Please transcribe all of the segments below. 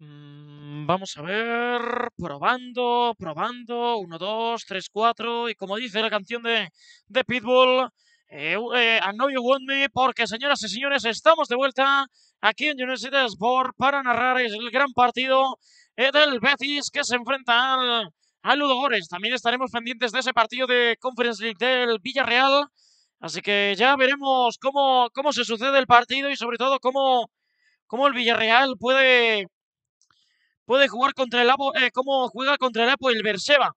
Mm, vamos a ver, probando, probando, 1, 2, 3, 4, y como dice la canción de, de Pitbull, eh, eh, I you want me, porque señoras y señores, estamos de vuelta aquí en Universidad Sport para narrar el gran partido eh, del Betis que se enfrenta al, al También estaremos pendientes de ese partido de Conference League del Villarreal, así que ya veremos cómo, cómo se sucede el partido y sobre todo cómo, cómo el Villarreal puede puede jugar contra el Apo, eh, cómo juega contra el Apo el Berseba.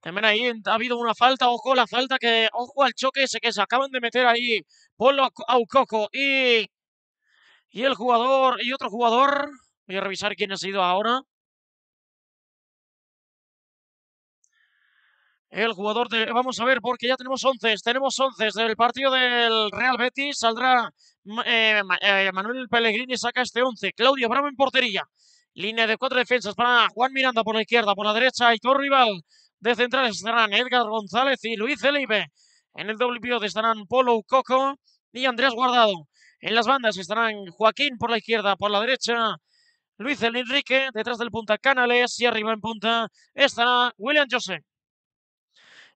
También ahí ha habido una falta, ojo la falta que, ojo al choque ese que se acaban de meter ahí Polo Aucoco y, y el jugador, y otro jugador, voy a revisar quién ha sido ahora, el jugador de... Vamos a ver, porque ya tenemos 11, tenemos 11 del partido del Real Betis, saldrá eh, eh, Manuel Pellegrini, saca este 11, Claudio Bravo en portería, línea de cuatro defensas para Juan Miranda por la izquierda, por la derecha, hay Rival, de centrales estarán Edgar González y Luis Felipe. en el doble estarán Polo Coco y Andrés Guardado, en las bandas estarán Joaquín por la izquierda, por la derecha, Luis Enrique, detrás del punta Canales y arriba en punta estará William José.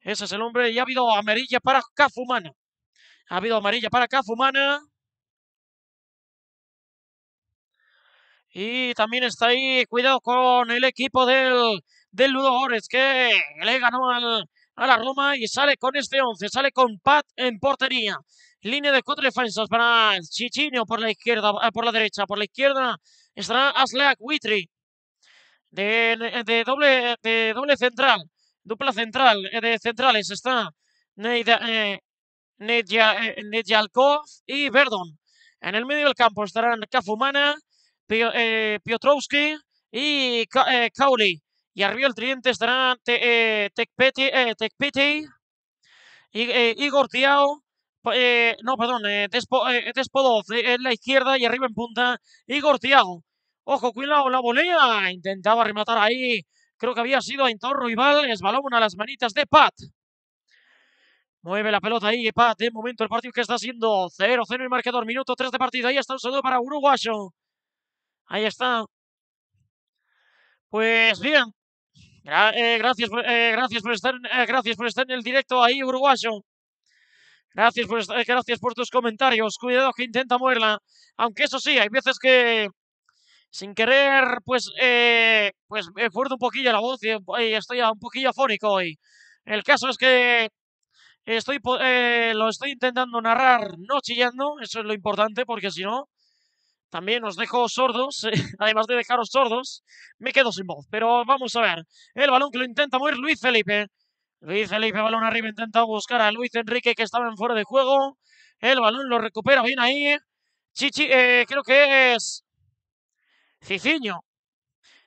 Ese es el hombre. Y ha habido amarilla para Cafumana. Ha habido amarilla para Cafumana. Y también está ahí, cuidado con el equipo del, del Ludo Górez que le ganó a la Roma y sale con este 11, sale con Pat en portería. Línea de cuatro defensas para Chichinio por la izquierda, eh, por la derecha, por la izquierda estará Asleak Witry de, de, doble, de doble central. Dupla central eh, de centrales está eh, Nedjalkov eh, y Verdon. En el medio del campo estarán Kafumana, Piotrowski y Kauli. Y arriba del tridente estarán Tekpeti, Igor Tiao, no, perdón, Tespodov en la izquierda y arriba en punta Igor Tiago. Ojo, cuidado, la bolilla Intentaba rematar ahí Creo que había sido Aintor Ruibal. Es balón a las manitas de Pat. Mueve la pelota ahí, Pat. De momento el partido que está siendo 0-0 el marcador. Minuto 3 de partido. Ahí está un saludo para Uruguayo. Ahí está. Pues bien. Eh, gracias, eh, gracias, por estar, eh, gracias por estar en el directo ahí, Uruguayo. Gracias por, gracias por tus comentarios. Cuidado que intenta moverla. Aunque eso sí, hay veces que sin querer, pues, eh, pues me eh, esfuerzo un poquillo la voz y, eh, estoy un poquillo afónico hoy. El caso es que estoy, lo estoy intentando narrar no chillando, eso es lo importante, porque si no, también os dejo sordos, además de dejaros sordos, me quedo sin voz. Pero vamos a ver, el balón que lo intenta mover Luis Felipe. Luis Felipe, balón arriba, intenta buscar a Luis Enrique que estaba en fuera de juego. El balón lo recupera bien ahí. Chichi, creo que es Ciciño.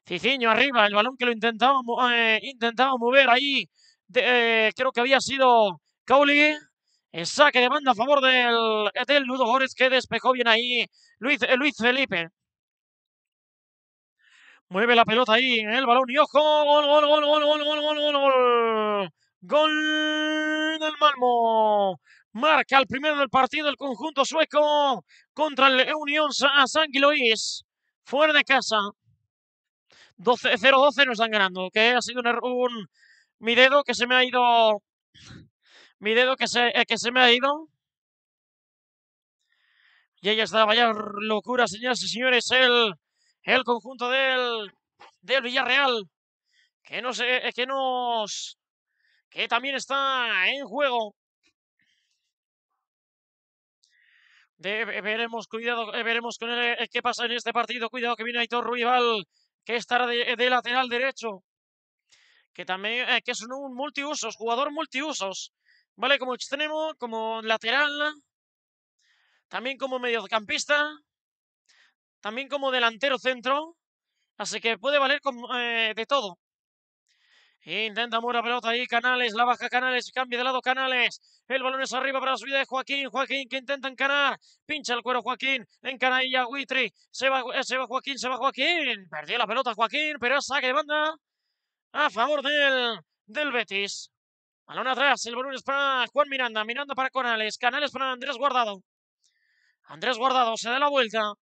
Ciciño arriba, el balón que lo intentaba, eh, intentaba mover ahí. Eh, creo que había sido Cauli. El saque de banda a favor del, eh, del Ludo Górez que despejó bien ahí Luis, Felipe. Mueve la pelota ahí en el balón y ojo, gol, gol, gol, gol, gol, gol, gol, gol. del Malmo. Marca el primero del partido el conjunto sueco contra el Unión San fuera de casa. 0-12 nos están ganando, que ha sido un, Mi dedo que se me ha ido... Mi dedo que se, eh, que se me ha ido. Y ella está, vaya locura, señoras y señores, el, el conjunto del, del Villarreal. Que no eh, que nos... Que también está en juego. Eh, veremos, cuidado, eh, veremos eh, qué pasa en este partido. Cuidado que viene Aitor rival que estará de, lateral derecho. Que también que es un, multiusos, jugador multiusos. Vale, como extremo, como lateral. También como mediocampista. También como delantero centro. Así que puede valer de todo. Intenta Mura, pelota ahí, Canales, la baja Canales, cambia de lado Canales. El balón es arriba para la subida de Joaquín. Joaquín que intenta encarar. Pincha el cuero Joaquín. Encana ahí Huitri. Se va, eh, se va Joaquín, se va Joaquín. Perdió la pelota Joaquín, pero saque de banda a favor del, del Betis. Balón atrás, el balón es para Juan Miranda. Miranda para Canales. Canales para Andrés Guardado. Andrés Guardado se da la vuelta.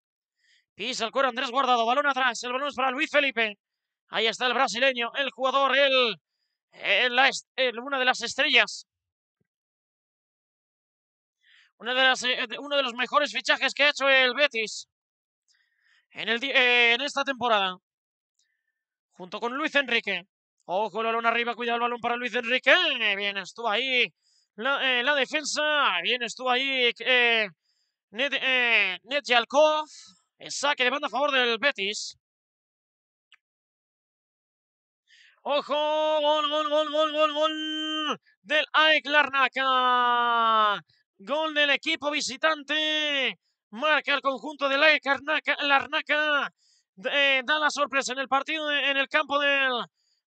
Pisa el cuero Andrés Guardado. Balón atrás, el balón es para Luis Felipe. Ahí está el brasileño, el jugador, el, una de las estrellas. Una de las, eh, uno de los mejores fichajes que ha hecho el Betis eh, en, esta temporada. Junto con Luis Enrique. Ojo, el balón arriba, cuidado el balón para Luis Enrique. Eh, bien, estuvo ahí la, defensa. Bien, estuvo ahí eh, el Saque de banda a favor del Betis. ¡Ojo! ¡Gol, gol, gol, gol, gol, gol! Del AEK Larnaca. Gol del equipo visitante. Marca el conjunto del AEK Larnaca. Eh, da la sorpresa en el partido, en el campo del,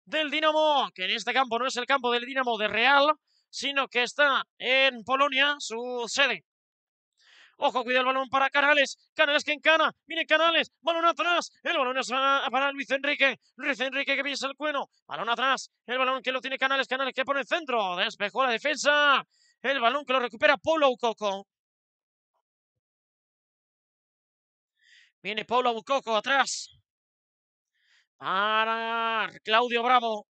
del Dinamo. Que en este campo no es el campo del Dinamo de Real, sino que está en Polonia, su sede. Ojo, cuida el balón para Canales. Canales que encana. Viene Canales. Balón atrás. El balón es para Luis Enrique. Luis Enrique que piensa el cueno. Balón atrás. El balón que lo tiene Canales. Canales que pone el centro. Despejó la defensa. El balón que lo recupera Polo Coco. Viene Pablo Bucoco atrás. Para Claudio Bravo.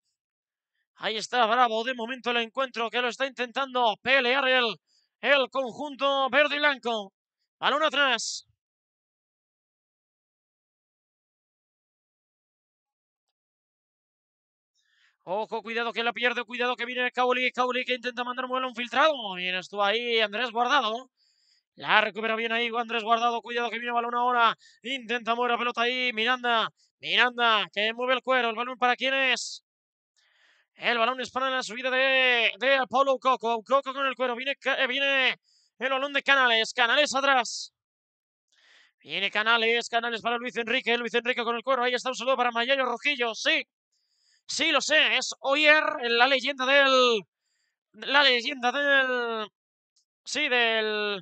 Ahí está Bravo. De momento el encuentro que lo está intentando pelear el, el conjunto verde y blanco. Balón atrás. Ojo, cuidado que la pierde, cuidado que viene Cauli, Cauli que intenta mandar un un filtrado. Bien, estuvo ahí, Andrés Guardado. La recupera bien ahí, Andrés Guardado, cuidado que viene balón ahora. Intenta mover la pelota ahí, Miranda, Miranda, que mueve el cuero, el balón para quién es. El balón es para la subida de, de Paulo Coco, Coco con el cuero, viene, eh, viene el balón de Canales. Canales atrás. Viene Canales. Canales para Luis Enrique. Luis Enrique con el cuero. Ahí está un saludo para Mayayo Rojillo. Sí. Sí, lo sé. Es Oyer, la leyenda del... La leyenda del... Sí, del...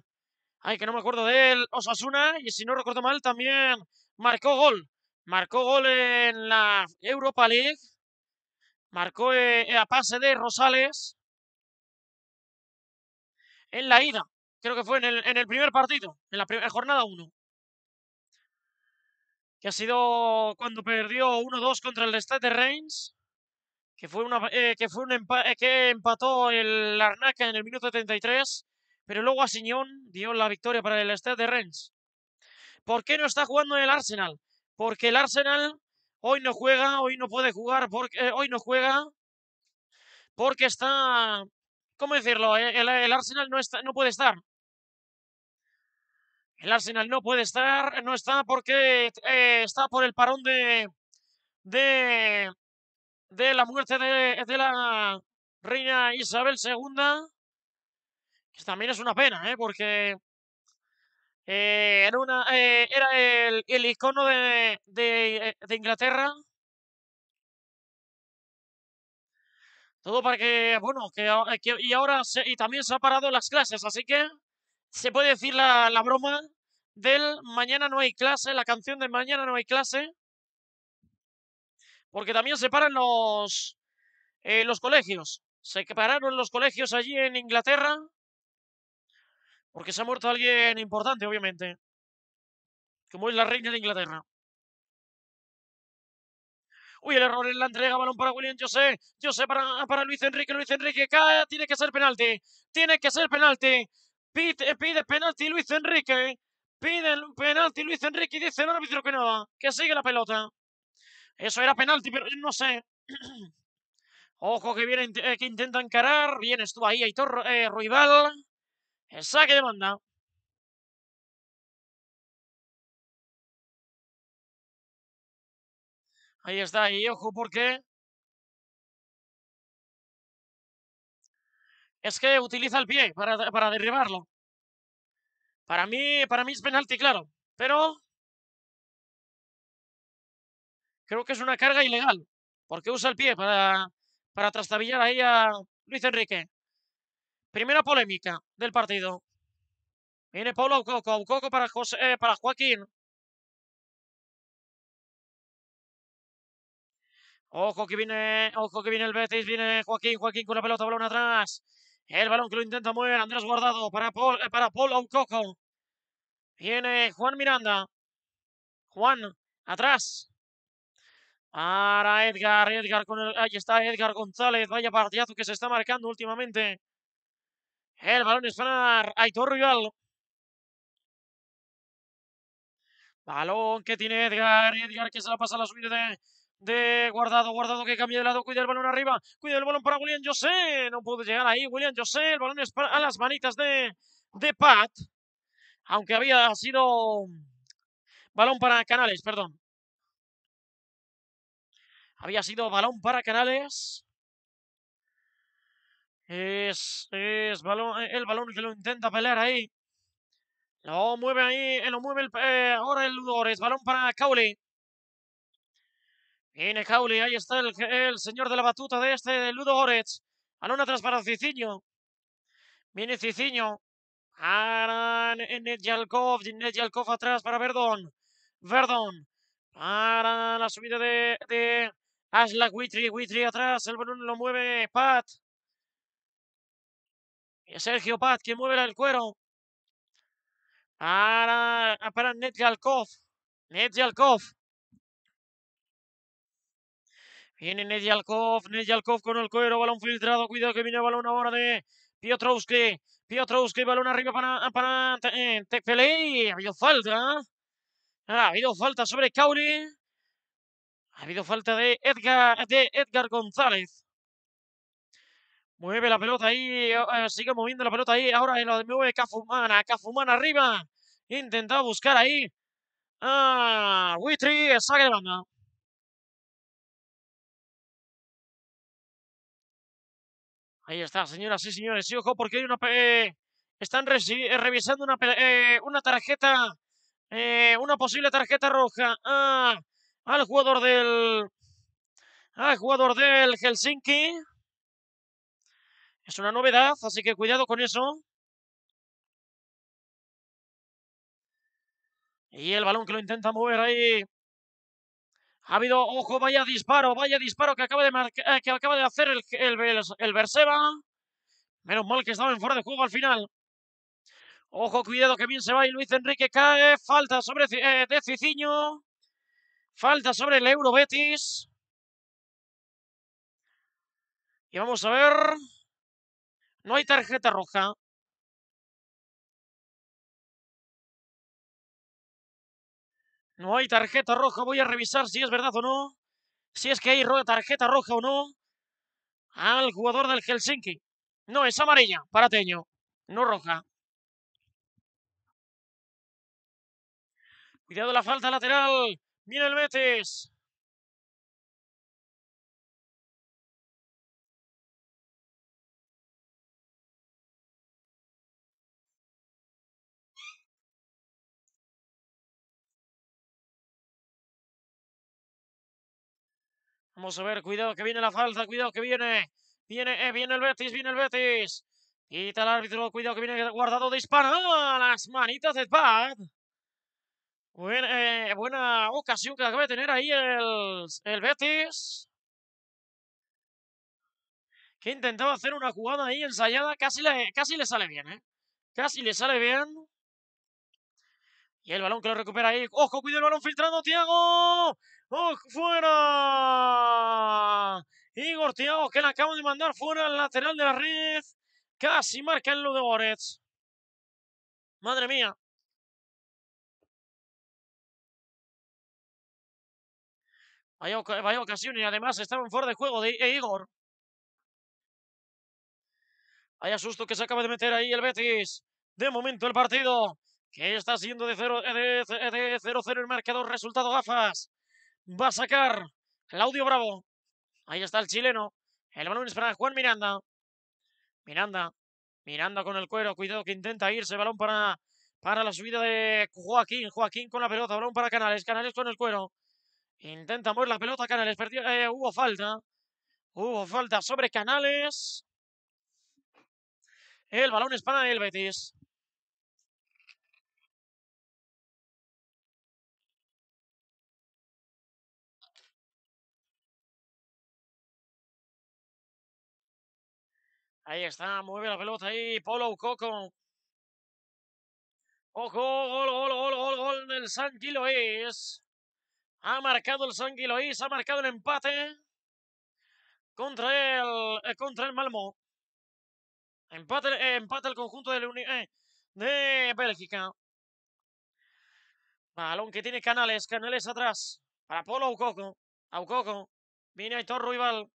Ay, que no me acuerdo del Osasuna. Y si no recuerdo mal, también marcó gol. Marcó gol en la Europa League. Marcó eh, a pase de Rosales en la ida. Creo que fue en el, en el primer partido, en la primera jornada 1. Que ha sido cuando perdió 1-2 contra el Stade de Reims. Que fue, una, eh, que, fue un eh, que empató el Arnaca en el minuto 33. Pero luego Asiñón dio la victoria para el Stade de Reims. ¿Por qué no está jugando el Arsenal? Porque el Arsenal hoy no juega, hoy no puede jugar, porque, eh, hoy no juega porque está, ¿cómo decirlo? El, el Arsenal no, está, no puede estar el Arsenal no puede estar, no está porque eh, está por el parón de, de, la muerte de, la reina Isabel II. Que también es una pena, ¿eh? porque eh, era, una, eh, era el, icono de, Inglaterra. Todo para que, bueno, que, y ahora y también se ha parado las clases, así que se puede decir la, la broma del Mañana no hay clase, la canción de Mañana no hay clase. Porque también separan los, eh, los colegios. Se pararon los colegios allí en Inglaterra. Porque se ha muerto alguien importante, obviamente. Como es la reina de Inglaterra. Uy, el error en la entrega, balón para William sé yo para, para Luis Enrique. Luis Enrique cae, tiene que ser penalti. Tiene que ser penalti. Eh, pide, penalti Luis Enrique. Pide el penalti Luis Enrique y dice el árbitro que no, que sigue la pelota. Eso era penalti, pero no sé. Ojo que viene, eh, que intenta encarar. Bien, estuvo ahí Aitor eh, Ruibal. El saque de banda. Ahí está, y ojo porque es que utiliza el pie para, para derribarlo. Para mí, para mí es penalti, claro. Pero creo que es una carga ilegal. Porque usa el pie para, para trastabillar ahí a Luis Enrique. Primera polémica del partido. Viene Pablo Aucoco. Aucoco para, eh, para Joaquín. Ojo que viene, ojo que viene el Betis, viene Joaquín, Joaquín con la pelota, balón atrás. El balón que lo intenta mover Andrés Guardado para Paul, eh, para Paul Viene Juan Miranda. Juan, atrás. Para Edgar, Edgar con el... Ahí está Edgar González. Vaya partidazo que se está marcando últimamente. El balón es para Aitor Rival. Balón que tiene Edgar. Edgar que se la pasa a la subida de de guardado, guardado que cambia de lado, cuida el balón arriba, cuida el balón para William José, no pudo llegar ahí William José, el balón es para, a las manitas de, de Pat, aunque había sido balón para Canales, perdón. Había sido balón para Canales. Es, es balón, el balón que lo intenta pelear ahí. Lo mueve ahí, eh, lo mueve eh, ahora el Ludores. Balón para Cowley. Viene Cauli, ahí está el, señor de la batuta de este, de Ludo Goretz. Alona atrás para Ciciño. Viene Ciciño. Para Nedjalkov, Nedjalkov atrás para Verdón. Verdón. Para la subida de, de witri Witry, Witry atrás. El balón lo mueve Pat. Y Sergio Pat, que mueve el cuero. Para, para Nedjalkov. Nedjalkov. Viene Nedjalkov, Nedjalkov con el cuero, balón filtrado, cuidado que viene balón ahora de Piotrowski, Piotrowski, balón arriba para, para eh, ha habido falta, ha habido falta sobre kauri ha habido falta de Edgar, de Edgar González. Mueve la pelota ahí, eh, sigue moviendo la pelota ahí, ahora en lo de mueve Kafumana, Kafumana arriba, intenta buscar ahí. Ah, Witry, saque de banda. Ahí está, señoras y señores. Y ojo, porque hay una. Eh, están eh, revisando una, eh, una tarjeta. una posible tarjeta roja ah, al jugador del. Al jugador del Helsinki. Es una novedad, así que cuidado con eso. Y el balón que lo intenta mover ahí ha habido, ojo, vaya disparo, vaya disparo que acaba de, eh, que acaba de hacer el, el, Berseba. Menos mal que estaba en fuera de juego al final. Ojo, cuidado que bien se va y Luis Enrique cae. Falta sobre eh, de Ciciño. Falta sobre el Euro Betis. Y vamos a ver. No hay tarjeta roja. No hay tarjeta roja. Voy a revisar si es verdad o no. Si es que hay tarjeta roja o no. Al jugador del Helsinki. No, es amarilla. Para Teño. No roja. Cuidado la falta lateral. mira el Betis. Vamos a ver, cuidado que viene la falta, cuidado que viene. Viene, eh, viene el Betis, viene el Betis. Quita el árbitro, cuidado que viene guardado, disparado a las manitas de Pad. buena eh, buena ocasión que acaba de tener ahí el, el Betis. Que intentaba hacer una jugada ahí ensayada, casi le, casi le sale bien, ¿eh? Casi le sale bien. Y el balón que lo recupera ahí. ¡Ojo, cuidado el balón filtrando, Tiago! ¡Oh, fuera! Igor Tiago que la acaban de mandar fuera al lateral de la red. Casi marca el lo de Goretz. Madre mía. Vaya, ocasión y además estaban fuera de juego de eh, Igor. Hay asusto que se acaba de meter ahí el Betis. De momento el partido que está siendo de 0-0 eh, eh, el marcador. Resultado gafas. Va a sacar Claudio Bravo. Ahí está el chileno. El balón es para Juan Miranda. Miranda. Miranda con el cuero. Cuidado que intenta irse. Balón para, para la subida de Joaquín. Joaquín con la pelota. Balón para Canales. Canales con el cuero. Intenta mover la pelota. Canales eh, hubo falta. Hubo falta sobre Canales. El balón es para el Betis. Ahí está, mueve la pelota ahí, Polo Coco. Ojo, gol, gol, gol, gol, gol del Gilois. Ha marcado el Sanguiloís ha marcado el empate contra el, eh, contra el Malmo. Eh, empate, el conjunto eh, de Bélgica. Balón que tiene Canales, Canales atrás para Polo A Aucoco, viene Aitor Ruibal.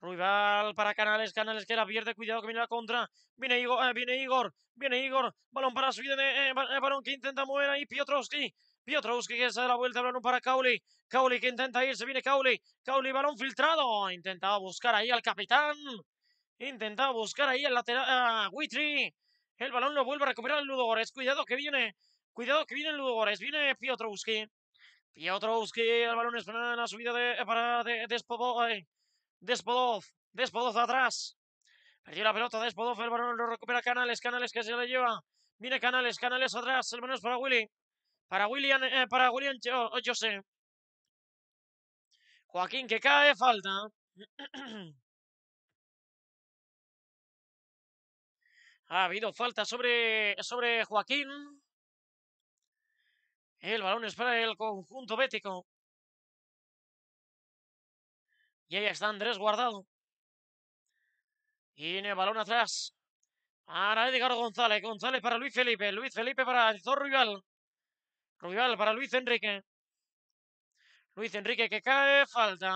Ruival para Canales, Canales que la pierde, cuidado que viene la contra, viene Igor, eh, viene Igor, viene Igor, balón para subir. Eh, eh, eh, balón que intenta mover ahí Piotrowski, Piotrowski que se da la vuelta, balón para Kauli, Kauli que intenta irse, viene Kauli, Kauli balón filtrado, intentaba buscar ahí al capitán, intentaba buscar ahí al lateral, a Witry, el balón lo vuelve a recuperar el Ludogores. cuidado que viene, cuidado que viene el Ludogorets, viene Piotrowski, Piotrowski, el balón es para la subida de, para de, Despodov, Despodov atrás. Perdió la pelota, Despodov, el balón lo recupera Canales, Canales que se lo lleva. Viene Canales, Canales atrás, el balón es para Willy. Para William, eh, para William yo oh, oh, sé Joaquín que cae, falta. ha habido falta sobre, sobre Joaquín. El balón es para el conjunto bético. Y ahí está Andrés Guardado. Y el balón atrás. Para Edgar González. González para Luis Felipe. Luis Felipe para Zorro Rival. para Luis Enrique. Luis Enrique que cae. Falta.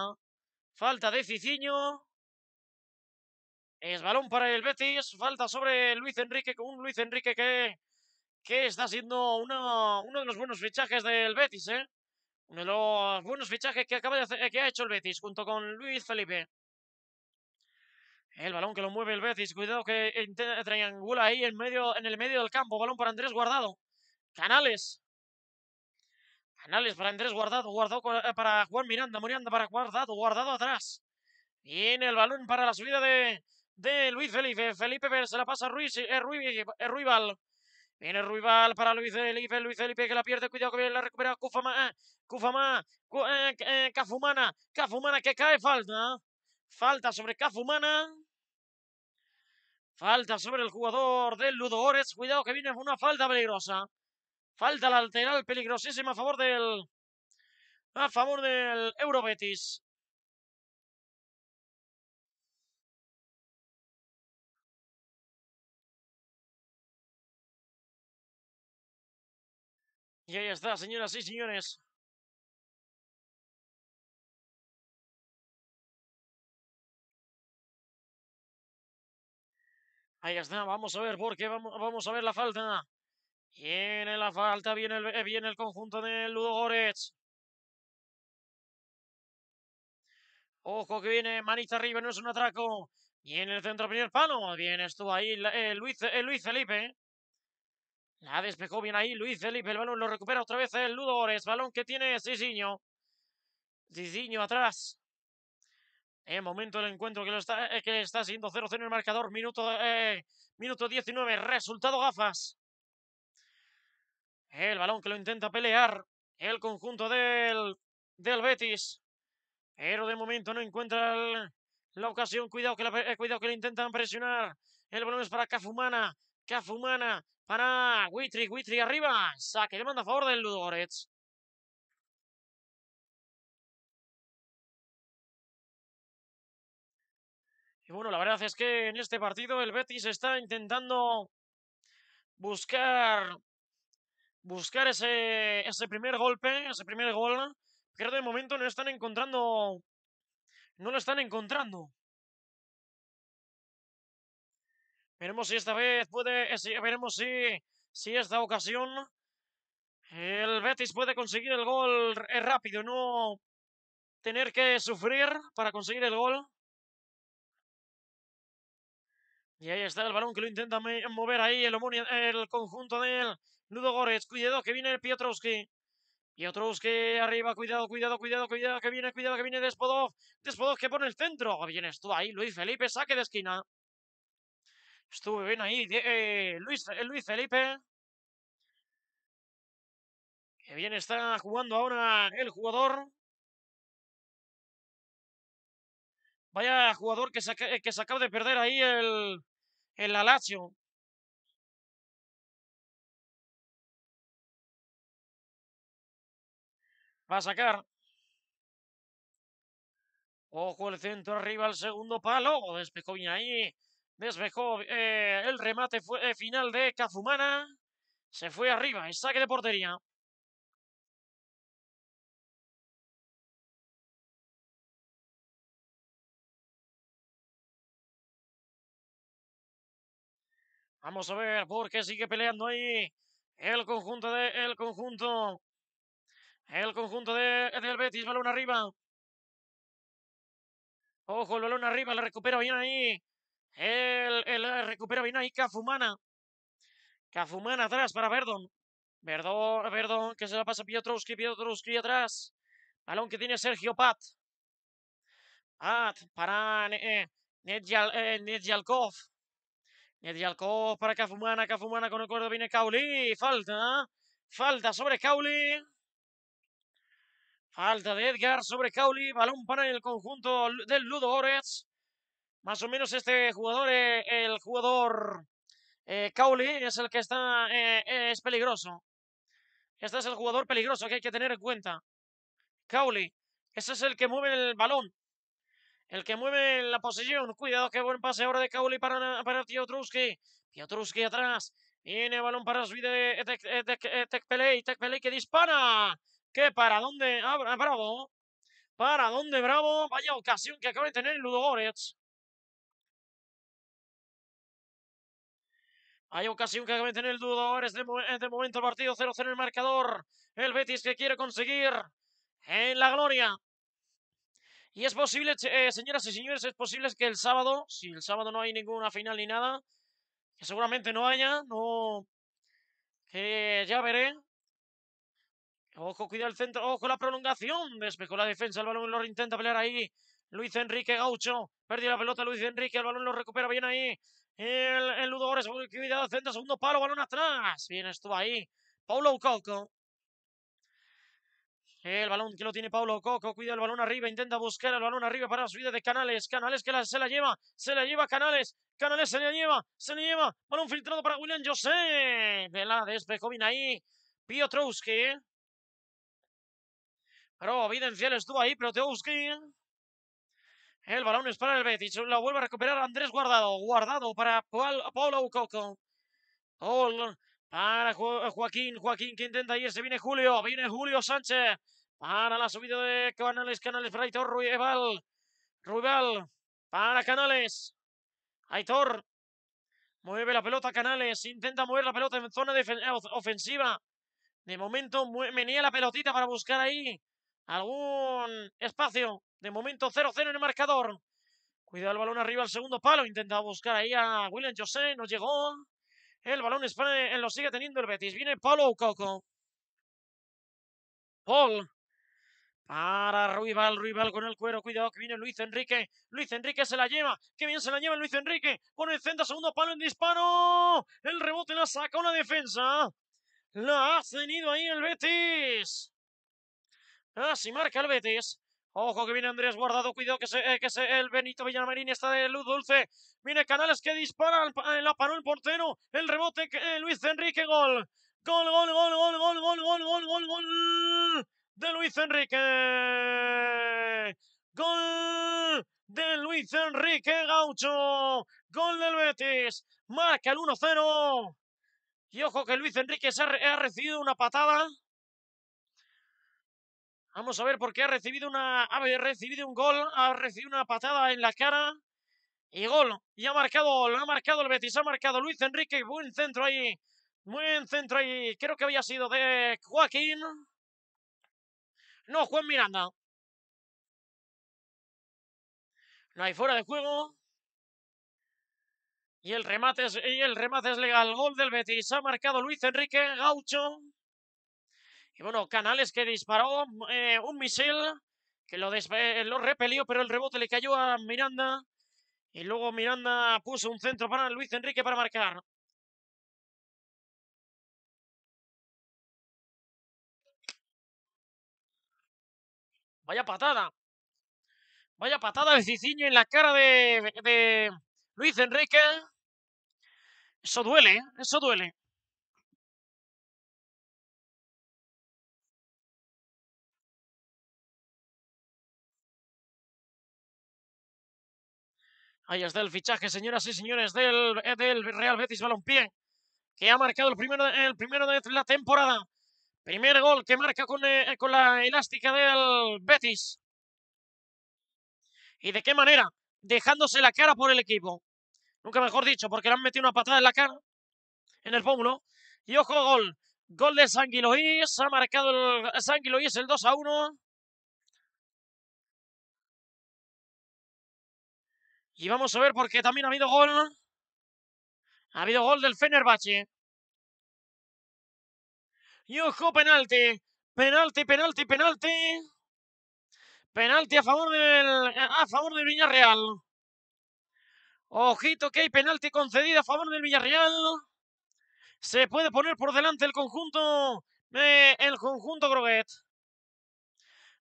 Falta de Ciciño. Es balón para el Betis. Falta sobre Luis Enrique. Con un Luis Enrique que, que está siendo uno, uno de los buenos fichajes del Betis. ¿eh? de los buenos fichajes que acaba de que ha hecho el Betis junto con Luis Felipe. El balón que lo mueve el Betis. Cuidado que triangula ahí en, medio, en el medio del campo. Balón para Andrés Guardado. Canales. Canales para Andrés Guardado. Guardado eh, para Juan Miranda. Miranda para Guardado. Guardado atrás. Viene el balón para la subida de, de Luis Felipe. Felipe se la pasa a Ruiz, eh, Ruival. Eh, Viene Ruival para Luis Felipe. Luis Felipe que la pierde. Cuidado que viene la recupera Kufama, Cufama. Eh, Cafumana. Eh, eh, Cafumana que cae. Falta. Falta sobre Cafumana. Falta sobre el jugador del Ludores. Cuidado que viene una falta peligrosa. Falta lateral peligrosísima a favor del... A favor del Eurobetis. Y ahí está, señoras y señores. Ahí está, vamos a ver por qué, vamos, a ver la falta. Viene la falta, viene el, eh, viene el conjunto de Ludo Goretz. Ojo que viene, manita arriba, no es un atraco. Viene el centro, primer palo. Vienes tú ahí, ¡El eh, Luis, eh, Luis Felipe. La despejó bien ahí Luis Felipe. El balón lo recupera otra vez el Ludores. Balón que tiene Cicinho. Cicinho atrás. En el momento del encuentro que, lo está, eh, que está 0-0 en el marcador. Minuto, eh, minuto 19. Resultado gafas. El balón que lo intenta pelear. El conjunto del, del Betis. Pero de momento no encuentra la ocasión. Cuidado que, la, eh, cuidado que le intentan presionar. El balón es para Cafumana. Fumana para Witry. Witry arriba. Saque le manda a favor del Ludogorets. Y bueno, la verdad es que en este partido el Betis está intentando buscar buscar ese, ese primer golpe, ese primer gol, pero de momento no están encontrando no lo están encontrando. Veremos si esta vez puede, eh, veremos si, si esta ocasión el Betis puede conseguir el gol eh, rápido, no tener que sufrir para conseguir el gol. Y ahí está el balón que lo intenta mover ahí el, el conjunto del Ludo Goretz. Cuidado que viene Piotrowski. Piotrowski arriba, cuidado, cuidado, cuidado, cuidado, que viene, cuidado, que viene Despodov. Despodov que pone el centro. Vienes tú ahí Luis Felipe, saque de esquina. Estuvo bien ahí. Eh, Luis, eh, Luis Felipe. Que bien está jugando ahora el jugador. Vaya jugador que eh, se, que acaba de perder ahí el, el Alacio. Va a sacar. Ojo el centro arriba al segundo palo. Despejó bien ahí Despejó eh, el remate fue, eh, final de Kazumana. Se fue arriba. y saque de portería. Vamos a ver por qué sigue peleando ahí el conjunto de el conjunto el conjunto de, del Betis balón arriba. Ojo, el balón arriba, la recupera bien ahí el, eh, recupera bien ahí Cafumana. Cafumana atrás para Verdon. Verdon, perdón, que se la pasa Piotrowski, Piotrowski atrás. Balón que tiene Sergio Pat. Pat para eh, eh, Nedjalkov. Nedjalkov para Cafumana, Cafumana con el cuerdo viene Kauli. Falta, falta sobre Kauli. Falta de Edgar sobre Kauli. Balón para el conjunto del Ludo más o menos este jugador, eh, el jugador eh, es el que está, eh, eh, es peligroso. Este es el jugador peligroso que hay que tener en cuenta. Kauli, ese es el que mueve el balón. El que mueve la posición. Cuidado, qué buen pase ahora de Kauli para, para Tiotruski Piotruski atrás. Viene balón para subir de Tecpelei. Tecpelei que dispara. ¿Qué? ¿Para dónde? Ah, Bravo. ¿Para dónde, Bravo? Vaya ocasión que acaba de tener Ludogorets. Hay ocasión que meten el dudador. Es de, momento el partido 0-0 en el marcador. El Betis que quiere conseguir en la gloria. Y es posible, eh, señoras y señores, es posible que el sábado, si el sábado no hay ninguna final ni nada, que seguramente no haya, no. Que ya veré. Ojo, cuida el centro. Ojo, la prolongación. Despejó la defensa. El balón lo intenta pelear ahí. Luis Enrique Gaucho. Perdió la pelota Luis Enrique. El balón lo recupera bien ahí. El, el es cuidado, centro, segundo palo, balón atrás. Bien, estuvo ahí. Paulo Coco. El balón que lo tiene Paulo Coco. Cuida el balón arriba. Intenta buscar el balón arriba para la subida de Canales. Canales que se la lleva. Se la lleva Canales. Canales se la lleva. Se la lleva. Balón filtrado para William José. la despejó bien ahí. Piotrowski. Pero evidencial estuvo ahí. Piotrowski. El balón es para el Betis. Lo vuelve a recuperar Andrés Guardado. Guardado para Paulo Coco. para Joaquín. Joaquín que intenta irse. Viene Julio. Viene Julio Sánchez. Para la subida de Canales. Canales para Aitor Ruibal. Ruibal. Para Canales. Aitor. Mueve la pelota Canales. Intenta mover la pelota en zona ofensiva. De momento venía la pelotita para buscar ahí algún espacio. De momento 0-0 en el marcador. Cuidado el balón arriba al segundo palo. Intenta buscar ahí a William José. No llegó. El balón es, eh, lo sigue teniendo el Betis. Viene Paulo Coco. Paul. Para Ruibal, Ruibal con el cuero. Cuidado que viene Luis Enrique. Luis Enrique se la lleva. Qué bien se la lleva Luis Enrique. Con el centro, segundo palo en disparo. El rebote la saca una defensa. La ha tenido ahí el Betis. Así ah, marca el Betis. Ojo que viene Andrés Guardado, cuidado que, eh, que el Benito Villamarín está de luz dulce. Viene Canales que dispara, la paró el portero, el rebote, eh, Luis Enrique, gol. Gol, gol, gol, gol, gol, gol, gol, gol, gol, gol de Luis Enrique. Gol de Luis Enrique Gaucho. Gol del Betis. Marca el 1-0. Y ojo que Luis Enrique se ha recibido una patada Vamos a ver por qué ha recibido una. Ha recibido un gol, ha recibido una patada en la cara. Y gol. Y ha marcado, lo ha marcado el Betis, ha marcado Luis Enrique. Buen centro ahí. Buen centro ahí. Creo que había sido de Joaquín. No, Juan Miranda. No hay fuera de juego. Y el remate es, y el remate es legal. Gol del Betis. Ha marcado Luis Enrique Gaucho. Y bueno, Canales que disparó eh, un misil que lo, lo repelió, pero el rebote le cayó a Miranda. Y luego Miranda puso un centro para Luis Enrique para marcar. Vaya patada. Vaya patada de Ciciño en la cara de Luis Enrique. Eso duele, eso duele. Ahí está el fichaje, señoras y señores, del, eh, del Real Betis Balompié, que ha marcado el primero, el primero de la temporada. Primer gol que marca con, eh, con la elástica del Betis. ¿Y de qué manera? Dejándose la cara por el equipo. Nunca mejor dicho, porque le han metido una patada en la cara, en el pómulo. Y ojo, gol. Gol de Sanguiloís. Ha marcado el Sanguiloís el 2 a 1. Y vamos a ver porque también ha habido gol. Ha habido gol del Fenerbahce. Y ojo, penalti. Penalti, penalti, penalti. Penalti a favor del a favor del Villarreal. Ojito que hay penalti concedido a favor del Villarreal. Se puede poner por delante el conjunto eh, el conjunto Groguet.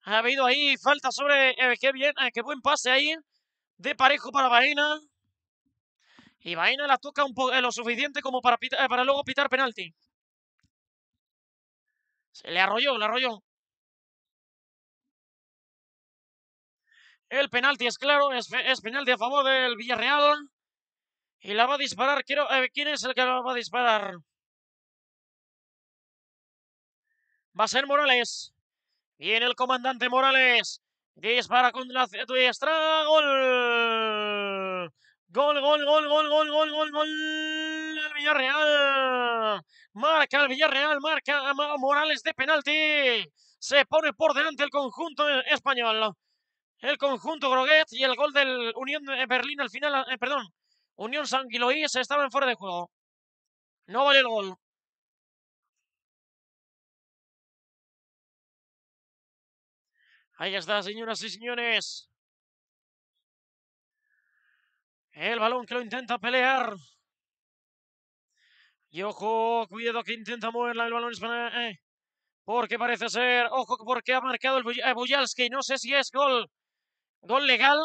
Ha habido ahí falta sobre eh, qué bien, eh, qué buen pase ahí de parejo para vaina Y vaina la toca un eh, lo suficiente como para, eh, para luego pitar penalti. Se le arrolló, le arrolló. El penalti es claro, es, es penalti a favor del Villarreal. Y la va a disparar. Quiero, eh, ¿Quién es el que la va a disparar? Va a ser Morales. Viene el comandante Morales. Dispara con la diestra. Gol. Gol, gol, gol, gol, gol, gol, gol, gol. El Villarreal. Marca el Villarreal. Marca Morales de penalti. Se pone por delante el conjunto español. El conjunto Groguet y el gol del Unión Berlín al final. Eh, perdón. Unión San se estaba fuera de juego. No vale el gol. Ahí está, señoras y señores. El balón que lo intenta pelear. Y ojo, cuidado que intenta moverla el balón. Para, eh, porque parece ser. Ojo, porque ha marcado el eh, Bujalski. No sé si es gol. Gol legal.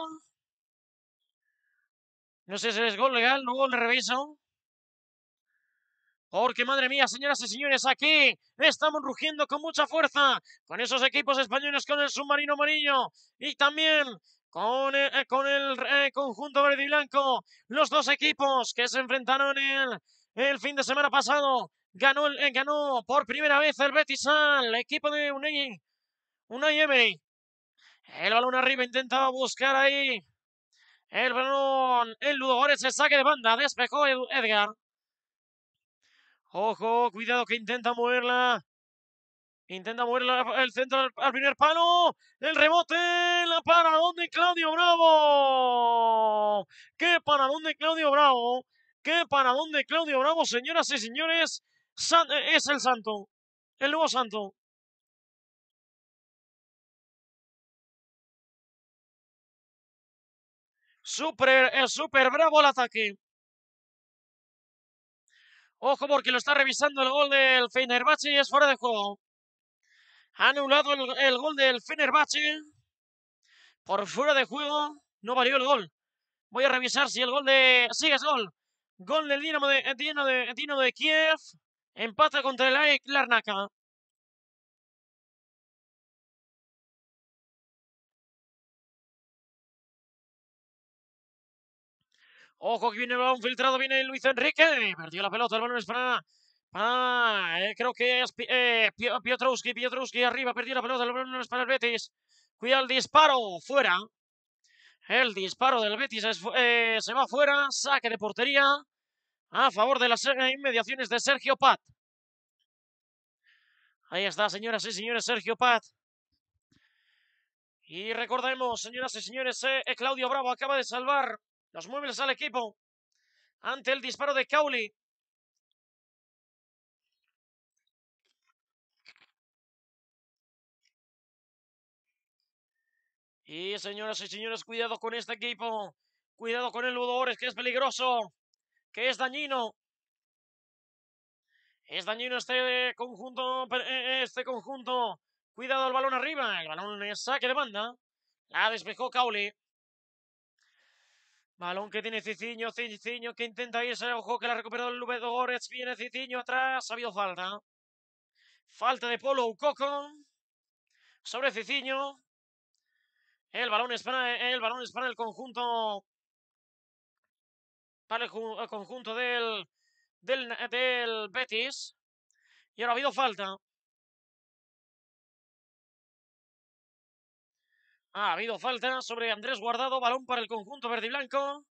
No sé si es gol legal. Luego le reviso. Porque madre mía, señoras y señores, aquí estamos rugiendo con mucha fuerza con esos equipos españoles, con el submarino amarillo y también con, eh, eh, con el eh, conjunto verde y blanco. Los dos equipos que se enfrentaron el, fin de semana pasado. Ganó, ganó por primera vez el Betis al equipo de Unai, Emery. El balón arriba intentaba buscar ahí. El balón, el ahora se saque de banda, despejó Edgar. Ojo, cuidado que intenta moverla. Intenta moverla el centro al, primer palo. El rebote. La para donde Claudio Bravo. ¡Qué para donde Claudio Bravo! ¡Qué para de Claudio Bravo, señoras y señores! Eh, es el santo. El nuevo santo. Super, eh, super bravo el ataque. Ojo porque lo está revisando el gol del Fenerbahce y es fuera de juego. Ha anulado el, gol del Fenerbahce. Por fuera de juego. No valió el gol. Voy a revisar si el gol de... Sí, es gol. Gol del Dinamo de, de, Kiev. Empata contra el Aik Larnaca. Ojo que viene el balón filtrado, viene Luis Enrique. Perdió la pelota, el balón es para... Eh, creo que es eh, Piotrowski, Piotrowski arriba, perdió la pelota, el balón es para el Betis. Cuida el disparo, fuera. El disparo del Betis eh, se va fuera, saque de portería a favor de las inmediaciones de Sergio Pat. Ahí está, señoras y señores, Sergio Pat. Y recordemos, señoras y señores, Claudio Bravo acaba de salvar los muebles al equipo ante el disparo de Cowley. Y señoras y señores, cuidado con este equipo. Cuidado con el Ludores, que es peligroso, que es dañino. Es dañino este conjunto, eh, eh, este conjunto. Cuidado al balón arriba. El balón es saque de banda. La despejó Cowley. Balón que tiene Ciciño, Ciciño que intenta irse, ojo que la ha recuperado el Lube Górez, viene Ciciño atrás, ha habido falta. Falta de Polo Ucoco sobre Ciciño. El balón es para el, balón es para el conjunto para el, conjunto del, del Betis. Y ahora ha habido falta. Ha habido falta sobre Andrés Guardado, balón para el conjunto verde y blanco,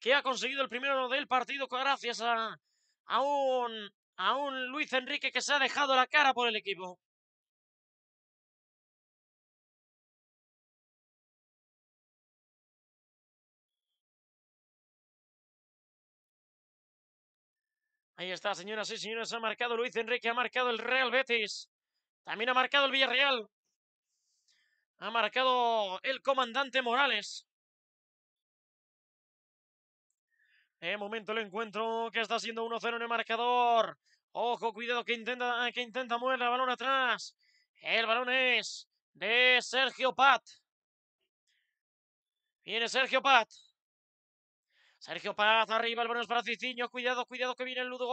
que ha conseguido el primero del partido gracias a, un, Luis Enrique que se ha dejado la cara por el equipo. Ahí está, señoras y señores, ha marcado Luis Enrique, ha marcado el Real Betis. También ha marcado el Villarreal. Ha marcado el comandante Morales. De momento el encuentro que está siendo 1-0 en el marcador. Ojo, cuidado que intenta, que intenta mover el balón atrás. El balón es de Sergio Pat. Viene Sergio Pat. Sergio Paz, arriba, el balón es para Ciciño. Cuidado, cuidado que viene el Ludo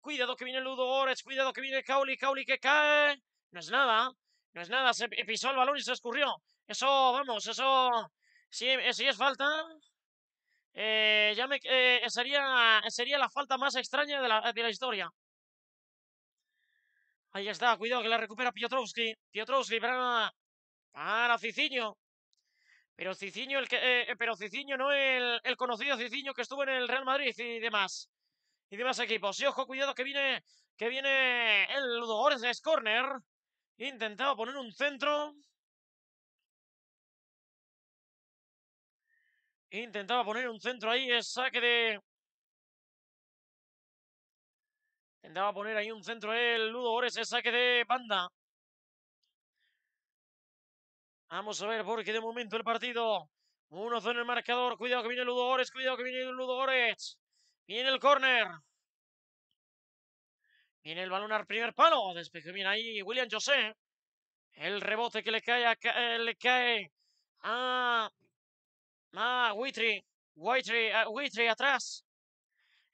Cuidado que viene el Ludo Cuidado que viene Kauli. Kauli, que cae. No es nada. No es nada, se pisó el balón y se escurrió. Eso, vamos, eso... Si, eh, es falta... Eh, ya me, eh, sería, sería la falta más extraña de la, historia. Ahí está, cuidado que la recupera Piotrowski. Piotrowski para... Para Ciciño. Pero Ciciño, el que, pero no el, el conocido Ciciño que estuvo en el Real Madrid y demás. Y demás equipos. Y ojo, cuidado que viene, que viene el Ludogorets Corner. Intentaba poner un centro. Intentaba poner un centro ahí, el saque de... Intentaba poner ahí un centro el Ludo Ores, el saque de banda. Vamos a ver, porque de momento el partido. Uno, zona en el marcador. Cuidado que viene Ludo Ores, cuidado que viene Ludo Ores. Viene el córner. Viene el balón al primer palo. despeje bien ahí William José. El rebote que le cae a, eh, le cae a, a Witry. Witry, atrás.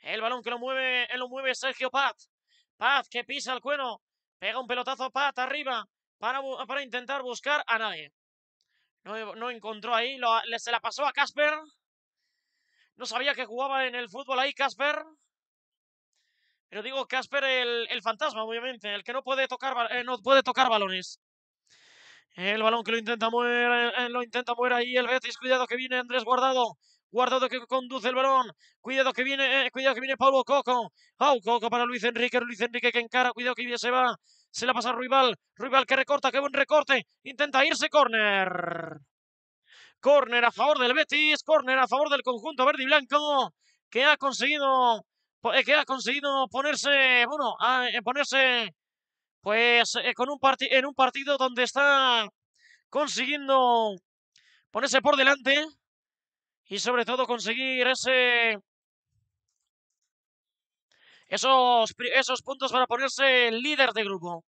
El balón que lo mueve, él eh, lo mueve Sergio Paz. Paz que pisa el cuero. Pega un pelotazo a Paz arriba para, para intentar buscar a nadie. No, encontró ahí, se la pasó a Casper. No sabía que jugaba en el fútbol ahí Casper. Pero digo Casper el, el fantasma, obviamente, el que no puede tocar, eh, no puede tocar balones. El balón que lo intenta mover, eh, eh, lo intenta mover ahí el Betis. Cuidado que viene Andrés Guardado. Guardado que conduce el balón. Cuidado que viene, cuidado que viene Pablo Coco. Oh, Coco para Luis Enrique. Luis Enrique que encara. Cuidado que se va. Se la pasa a Ruibal. Ruibal que recorta. Qué buen recorte. Intenta irse. Corner. Corner a favor del Betis. Corner a favor del conjunto verde y blanco. Que ha conseguido pues, que ha conseguido ponerse, bueno, a, eh, ponerse pues eh, con un en un partido donde está consiguiendo ponerse por delante y sobre todo conseguir ese esos, esos puntos para ponerse líder de grupo.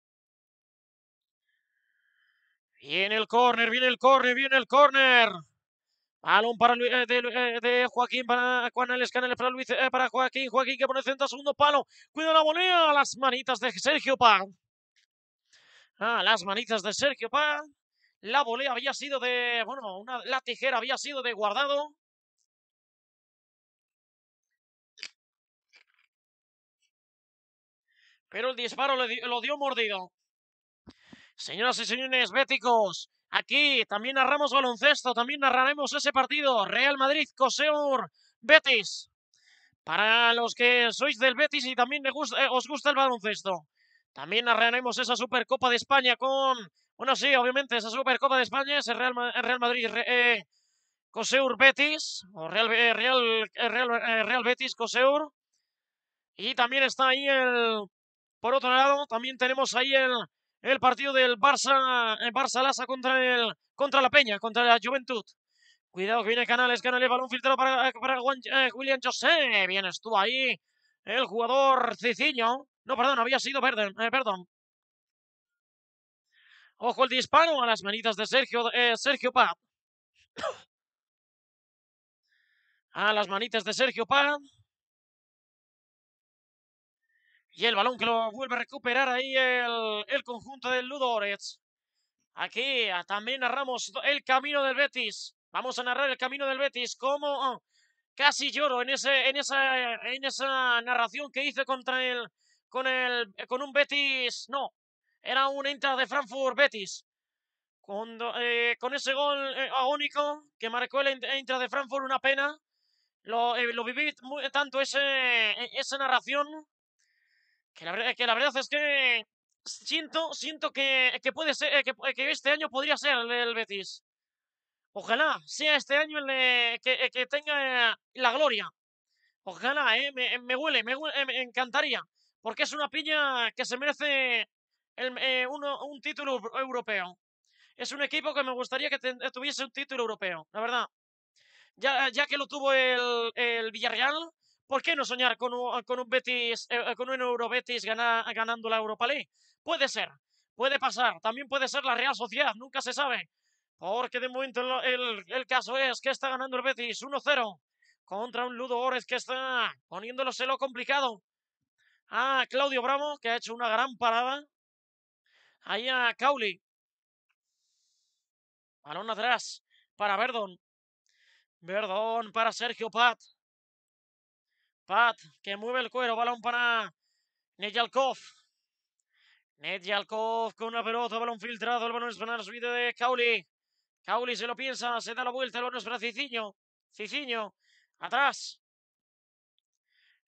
Viene el corner viene el córner, viene el corner Palo para eh, eh, de, Joaquín, para Juanales Canales para Luis, eh, para Joaquín, Joaquín que pone centro, segundo palo, cuida la volea, las manitas de Sergio pa Ah, las manitas de Sergio pa La volea había sido de, bueno, una, la tijera había sido de guardado. Pero el disparo lo dio mordido. Señoras y señores, béticos, Aquí también narramos baloncesto, también narraremos ese partido. Real Madrid, Coseur, Betis. Para los que sois del Betis y también eh, os gusta el baloncesto. También narraremos esa Supercopa de España con... Bueno, sí, obviamente, esa Supercopa de España es el eh, Real, Madrid... Eh, Coseur Betis, o Real, Real, Real Betis Coseur. Y también está ahí el... Por otro lado, también tenemos ahí el el partido del Barça, Barça Lasa contra, el, contra la Peña, contra la Juventud. Cuidado que viene Canales, Canales, balón filtrado para, para Juan, William eh, José. Bien estuvo ahí el jugador Ciciño. No, perdón, había sido Verde, eh, perdón. Ojo el disparo a las manitas de Sergio, Pá. Eh, Sergio a las manitas de Sergio Paz. Y el balón que lo vuelve a recuperar ahí el, conjunto del Ludorets. Aquí ah, también narramos el camino del Betis. Vamos a narrar el camino del Betis. Como ah, casi lloro en, ese, en, esa, en esa narración que hice contra el, con, el, eh, con un Betis. No, era un entra de Frankfurt Betis. Cuando, eh, con ese gol eh, agónico que marcó el entra de Frankfurt, una pena. Lo, lo viví tanto ese, e, esa narración que la, verdad es que siento, siento que, puede ser, que, este año podría ser el, Betis. Ojalá sea este año el que, tenga la gloria. Ojalá, eh, me, huele, me, encantaría. Porque es una piña que se merece eh, un título europeo. Es un equipo que me gustaría que tuviese un título europeo, la verdad. Ya, que lo tuvo el, el Villarreal, ¿Por qué no soñar con un, Betis, eh, eh, con un Eurobetis ganando la Europa League? Puede ser, puede pasar. También puede ser la Real Sociedad, nunca se sabe. Porque de momento el, caso es que está ganando el Betis 1-0 contra un Ludo Orez que está poniéndose lo complicado. A ah, Claudio Bravo, que ha hecho una gran parada. Ahí a Cauli. Balón atrás para Verdón. Verdón para Sergio Pat. Pat, que mueve el cuero, balón para Nedjalkov. Nedjalkov con una pelota, balón filtrado, el balón es para la subida de Kauli. Kauli se lo piensa, se da la vuelta, el balón es para Ciciño. Ciciño, atrás.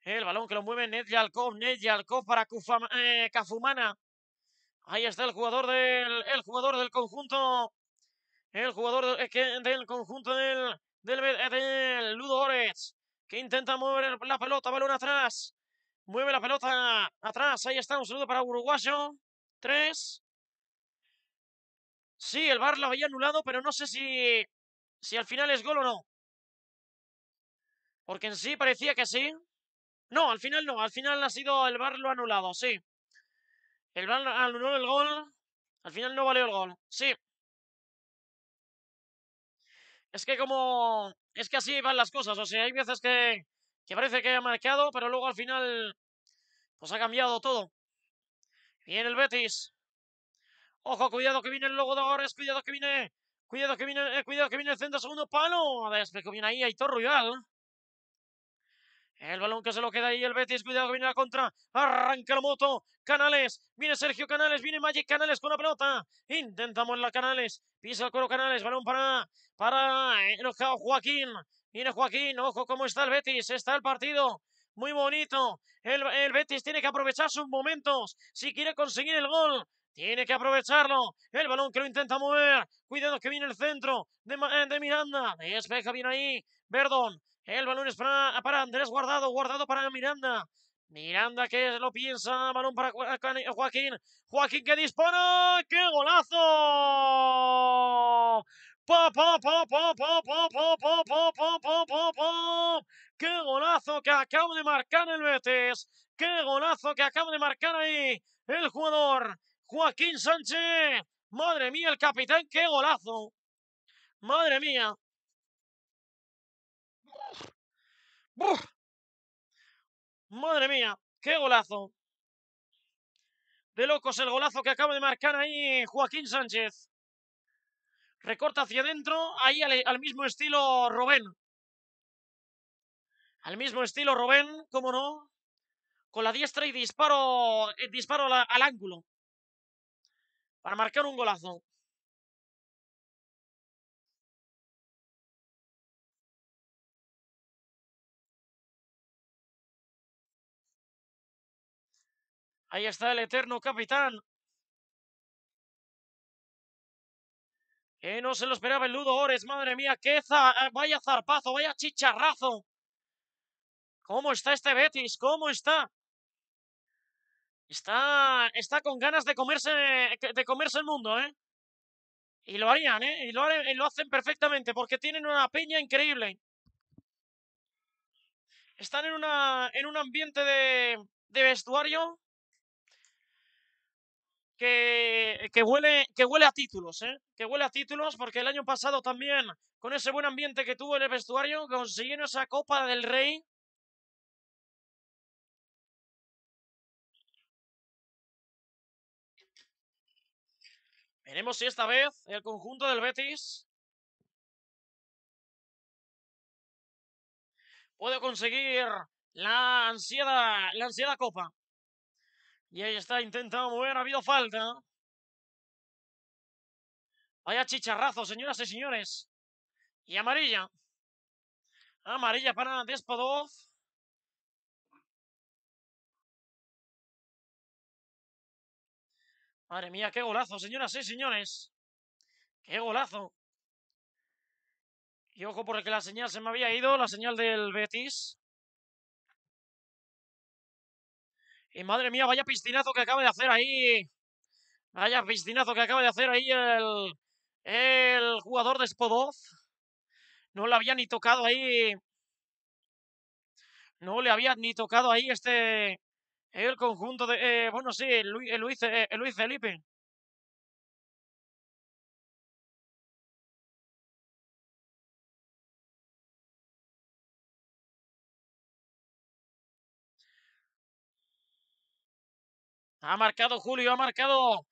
El balón que lo mueve Nedjalkov, Nedjalkov para Kufama, eh, Kafumana. Ahí está el jugador del, el jugador del conjunto. El jugador del, eh, conjunto del, del, eh, Ludo que intenta mover la pelota, balón atrás. Mueve la pelota atrás. Ahí está, un saludo para Uruguayo. Tres. Sí, el bar lo había anulado, pero no sé si, si al final es gol o no. Porque en sí parecía que sí. No, al final no. Al final ha sido el bar lo anulado, sí. El bar anuló el gol. Al final no valió el gol. Sí. Es que como es que así van las cosas. O sea, hay veces que, que parece que ha marcado, pero luego al final pues ha cambiado todo. Viene el Betis. Ojo, cuidado que viene el logo de Gores, cuidado que viene, cuidado que viene, eh, cuidado que viene el centro segundo palo. A ver, que viene ahí Aitor Ruidal. El balón que se lo queda ahí el Betis. Cuidado que viene la contra. Arranca la moto. Canales. Viene Sergio Canales. Viene Magic Canales con la pelota. Intentamos la Canales. Pisa el cuero Canales. Balón para, para enojado Joaquín. Viene Joaquín. Ojo cómo está el Betis. Está el partido. Muy bonito. El, Betis tiene que aprovechar sus momentos. Si quiere conseguir el gol. Tiene que aprovecharlo. El balón que lo intenta mover. Cuidado que viene el centro de, eh, de Miranda. Despeja bien ahí. Verdón. El balón es para, para Andrés Guardado. Guardado para Miranda. Miranda que lo piensa, balón para Joaquín. Joaquín que dispara, ¡qué golazo! ¡Qué golazo que acaba de marcar el Betis! ¡Qué golazo que acaba de marcar ahí el jugador Joaquín Sánchez! ¡Madre mía, el capitán, qué golazo! ¡Madre mía! Madre mía, qué golazo. De locos el golazo que acaba de marcar ahí Joaquín Sánchez. Recorta hacia adentro, ahí al, mismo estilo Robén. Al mismo estilo Robén, cómo no. Con la diestra y disparo, eh, al ángulo. Para marcar un golazo. Ahí está el eterno capitán. Que eh, no se lo esperaba el Ludo Ores. Madre mía, qué ah, vaya zarpazo, vaya chicharrazo. ¿Cómo está este Betis? ¿Cómo está? Está, está con ganas de comerse, de comerse el mundo, ¿eh? Y lo harían, ¿eh? Y lo, lo hacen perfectamente porque tienen una peña increíble. Están en, una, en un ambiente de vestuario que, huele, que a títulos, ¿eh? que huele a títulos, porque el año pasado también, con ese buen ambiente que tuvo en el vestuario, consiguieron esa Copa del Rey. Veremos si esta vez el conjunto del Betis puede conseguir la ansiada, la ansiada copa. Y ahí está, intentando mover, ha habido falta. Vaya chicharrazo, señoras y señores. Y amarilla. Amarilla para Despodov. Madre mía, qué golazo, señoras y señores. Qué golazo. Y ojo porque la señal se me había ido, la señal del Betis. Y madre mía, vaya piscinazo que acaba de hacer ahí. Vaya piscinazo que acaba de hacer ahí el, el jugador de Spodov. No le había ni tocado ahí. No le había ni tocado ahí este. El conjunto de. Eh, bueno, sí, Luis, eh, Luis, Luis Felipe. Ha marcado Julio, ha marcado.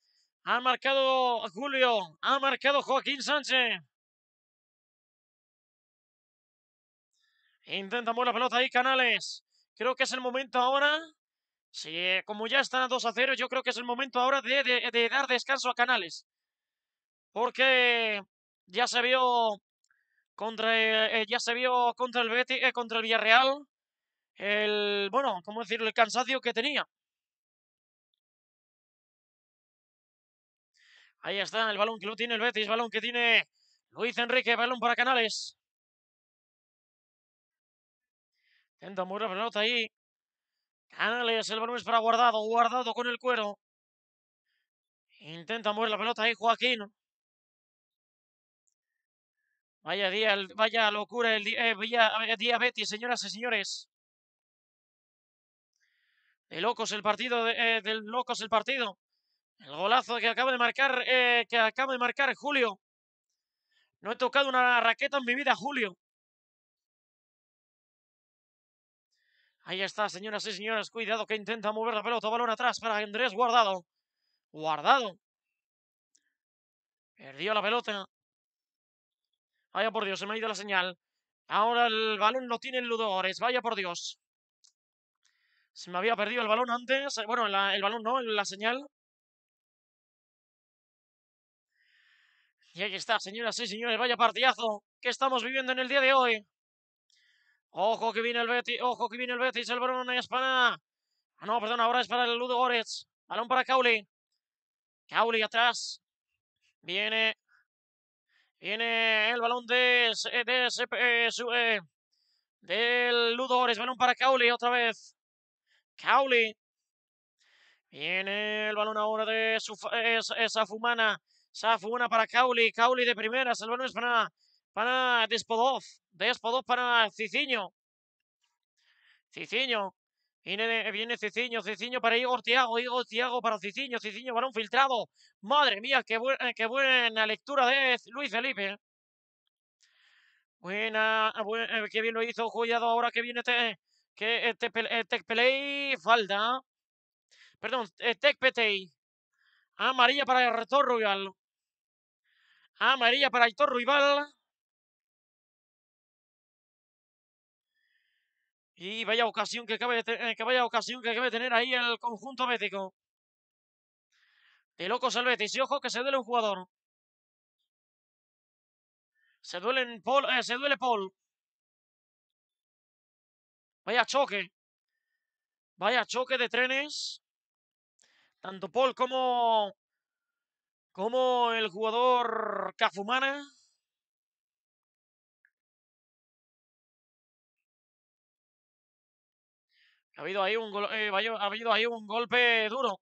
Ha marcado Julio, ha marcado Joaquín Sánchez. Intentamos la pelota ahí, Canales. Creo que es el momento ahora. Sí, como ya está 2 a 0, yo creo que es el momento ahora de, dar descanso a Canales. Porque ya se vio contra eh, eh, ya se vio contra el Betis, eh, contra el Villarreal. El bueno, ¿cómo decirlo? El cansancio que tenía. Ahí está el balón que lo tiene el Betis, balón que tiene Luis Enrique, balón para Canales. Intenta mover la pelota ahí. Canales, el balón es para Guardado, Guardado con el cuero. Intenta mover la pelota ahí Joaquín. Vaya día, vaya locura, el día, eh, eh, día Betis, señoras y señores. De locos el partido, de, eh, del locos el partido. El golazo que acaba de marcar, eh, que acaba de marcar Julio. No he tocado una raqueta en mi vida, Julio. Ahí está, señoras y señores. Cuidado que intenta mover la pelota. Balón atrás para Andrés Guardado. Guardado. Perdió la pelota. Vaya por Dios, se me ha ido la señal. Ahora el balón no tiene el Ludores. Vaya por Dios. Se me había perdido el balón antes. Eh, bueno, el balón no, la señal. Y ahí está, señoras y señores, vaya partidazo que estamos viviendo en el día de hoy. Ojo que viene el Betis, ojo que viene el Betis, el balón es para... Ah, no, perdón, ahora es para el Ludo Goretz. Balón para Cauli. Cauli atrás. Viene... Viene el balón de... Eh, de, eh, eh, del Ludo Balón para Cauli otra vez. Cauli. Viene el balón ahora de su, esa Fumana fue una para Cauli. Cauli de primera. Salvador es para, para Despodov. Despodov para Ciciño. Ciciño. Viene, viene Ciciño. Ciciño para Igor Tiago. Igor Tiago para Ciciño. Ciciño, balón filtrado. Madre mía, qué, buena eh, qué buena lectura de Luis Felipe. Buena, eh, qué bien lo hizo Juliado Ahora que viene este, que este, eh, play, falda. Perdón, Tech Petey. Amarilla para el Retorno Amarilla para Aitor Ruibal. Y vaya ocasión que acaba eh, que vaya ocasión que tener ahí el conjunto bético. De locos el Betis. Y ojo que se duele un jugador. Se, eh, se duele Paul. Vaya choque. Vaya choque de trenes. Tanto Paul como como el jugador Cafumana eh, Ha habido ahí un, golpe duro.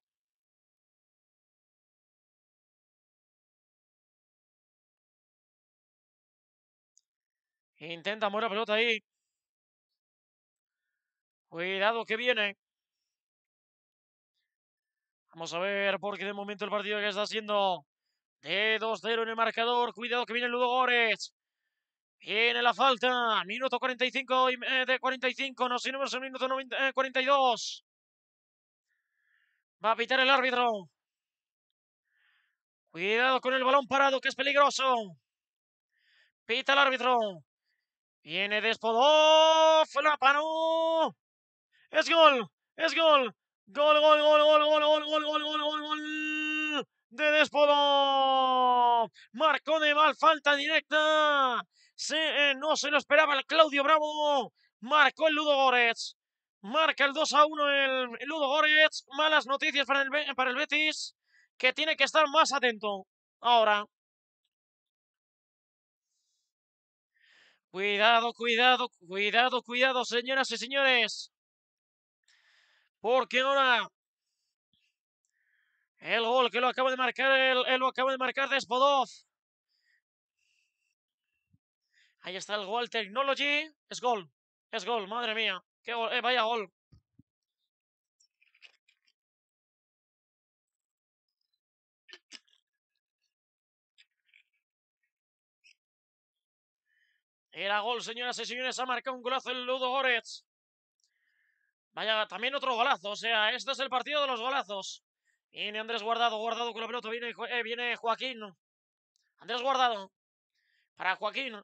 Intenta mover pelota ahí. Cuidado que viene. Vamos a ver, porque de momento el partido que está haciendo. de 2-0 en el marcador. Cuidado que viene Ludo Górez. Viene la falta. Minuto 45 eh, de 45. No, si no minuto 90, 42. Eh, Va a pitar el árbitro. Cuidado con el balón parado, que es peligroso. Pita el árbitro. Viene Despodov. La paró. Es gol. Es gol. Gol, gol, gol, gol, gol, gol, gol, gol, gol, gol, gol. De Despodo. Marcó de mal, falta directa. Se, eh, no se lo esperaba el Claudio Bravo. Marcó el Ludo Goretz. Marca el 2 a 1 el, Ludo Goretz. Malas noticias para el, para el Betis, que tiene que estar más atento ahora. Cuidado, cuidado, cuidado, cuidado, señoras y señores. Porque ahora el gol que lo acaba de marcar, el, lo acaba de marcar Despodov. Ahí está el gol Technology. Es gol. Es gol, madre mía. Qué gol. Eh, vaya gol. Era gol, señoras y señores. Ha marcado un golazo el Ludo Goretz. Vaya, también otro golazo. O sea, este es el partido de los golazos. Viene Andrés Guardado, Guardado con la pelota. Viene, eh, viene Joaquín. Andrés Guardado. Para Joaquín.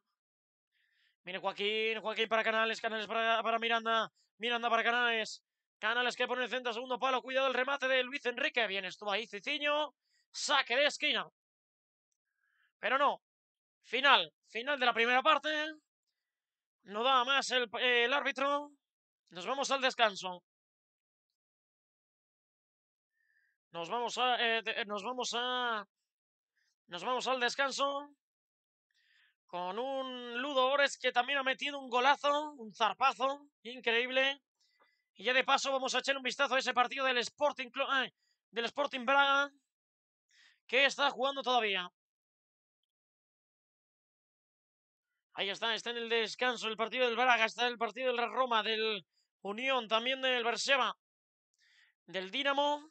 Viene Joaquín, Joaquín para Canales, Canales para, Miranda. Miranda para Canales. Canales que pone el centro, segundo palo. Cuidado el remate de Luis Enrique. Bien, estuvo ahí Ciciño. Saque de esquina. Pero no. Final. Final de la primera parte. No da más el árbitro. Nos vamos al descanso. Nos vamos a. Eh, eh, nos vamos a. Nos vamos al descanso. Con un Ludo Ores que también ha metido un golazo, un zarpazo, increíble. Y ya de paso vamos a echar un vistazo a ese partido del Sporting, del Sporting Braga, que está jugando todavía. Ahí está, está en el descanso el partido del Braga, está el partido de la Roma, del Unión también del Berseba, del Dinamo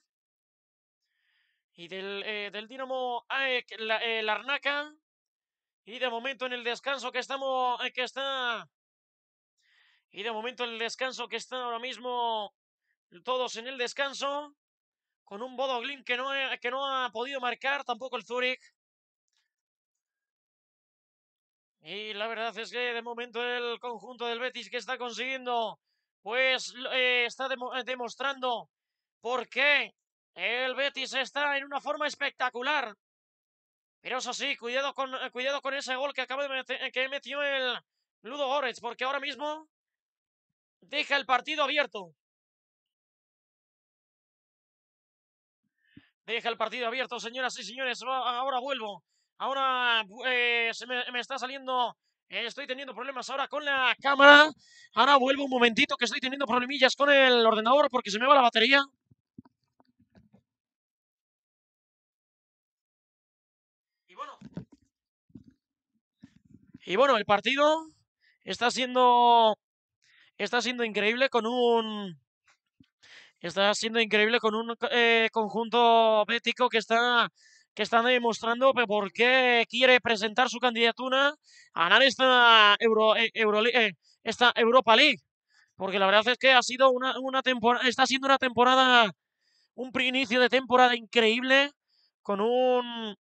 y del, eh, del Dinamo la, Arnaca Y de momento en el descanso que estamos, eh, que está. Y de momento en el descanso que están ahora mismo todos en el descanso. Con un Bodo que no, que no ha podido marcar tampoco el Zurich. Y la verdad es que de momento el conjunto del Betis que está consiguiendo pues eh, está eh, demostrando por qué el Betis está en una forma espectacular. Pero eso sí, cuidado con, eh, cuidado con ese gol que acaba de que metió el Ludo Goretz, porque ahora mismo deja el partido abierto. Deja el partido abierto, señoras y señores. Ahora vuelvo. Ahora eh, se me está saliendo Estoy teniendo problemas ahora con la cámara. Ahora vuelvo un momentito que estoy teniendo problemillas con el ordenador porque se me va la batería. Y bueno. Y bueno, el partido está siendo está siendo increíble con un está siendo increíble con un eh, conjunto bético que está que están demostrando por qué quiere presentar su candidatura a ganar esta, Euro, eh, eh, esta Europa League. Porque la verdad es que ha sido una, temporada, está siendo una temporada, un inicio de temporada increíble con un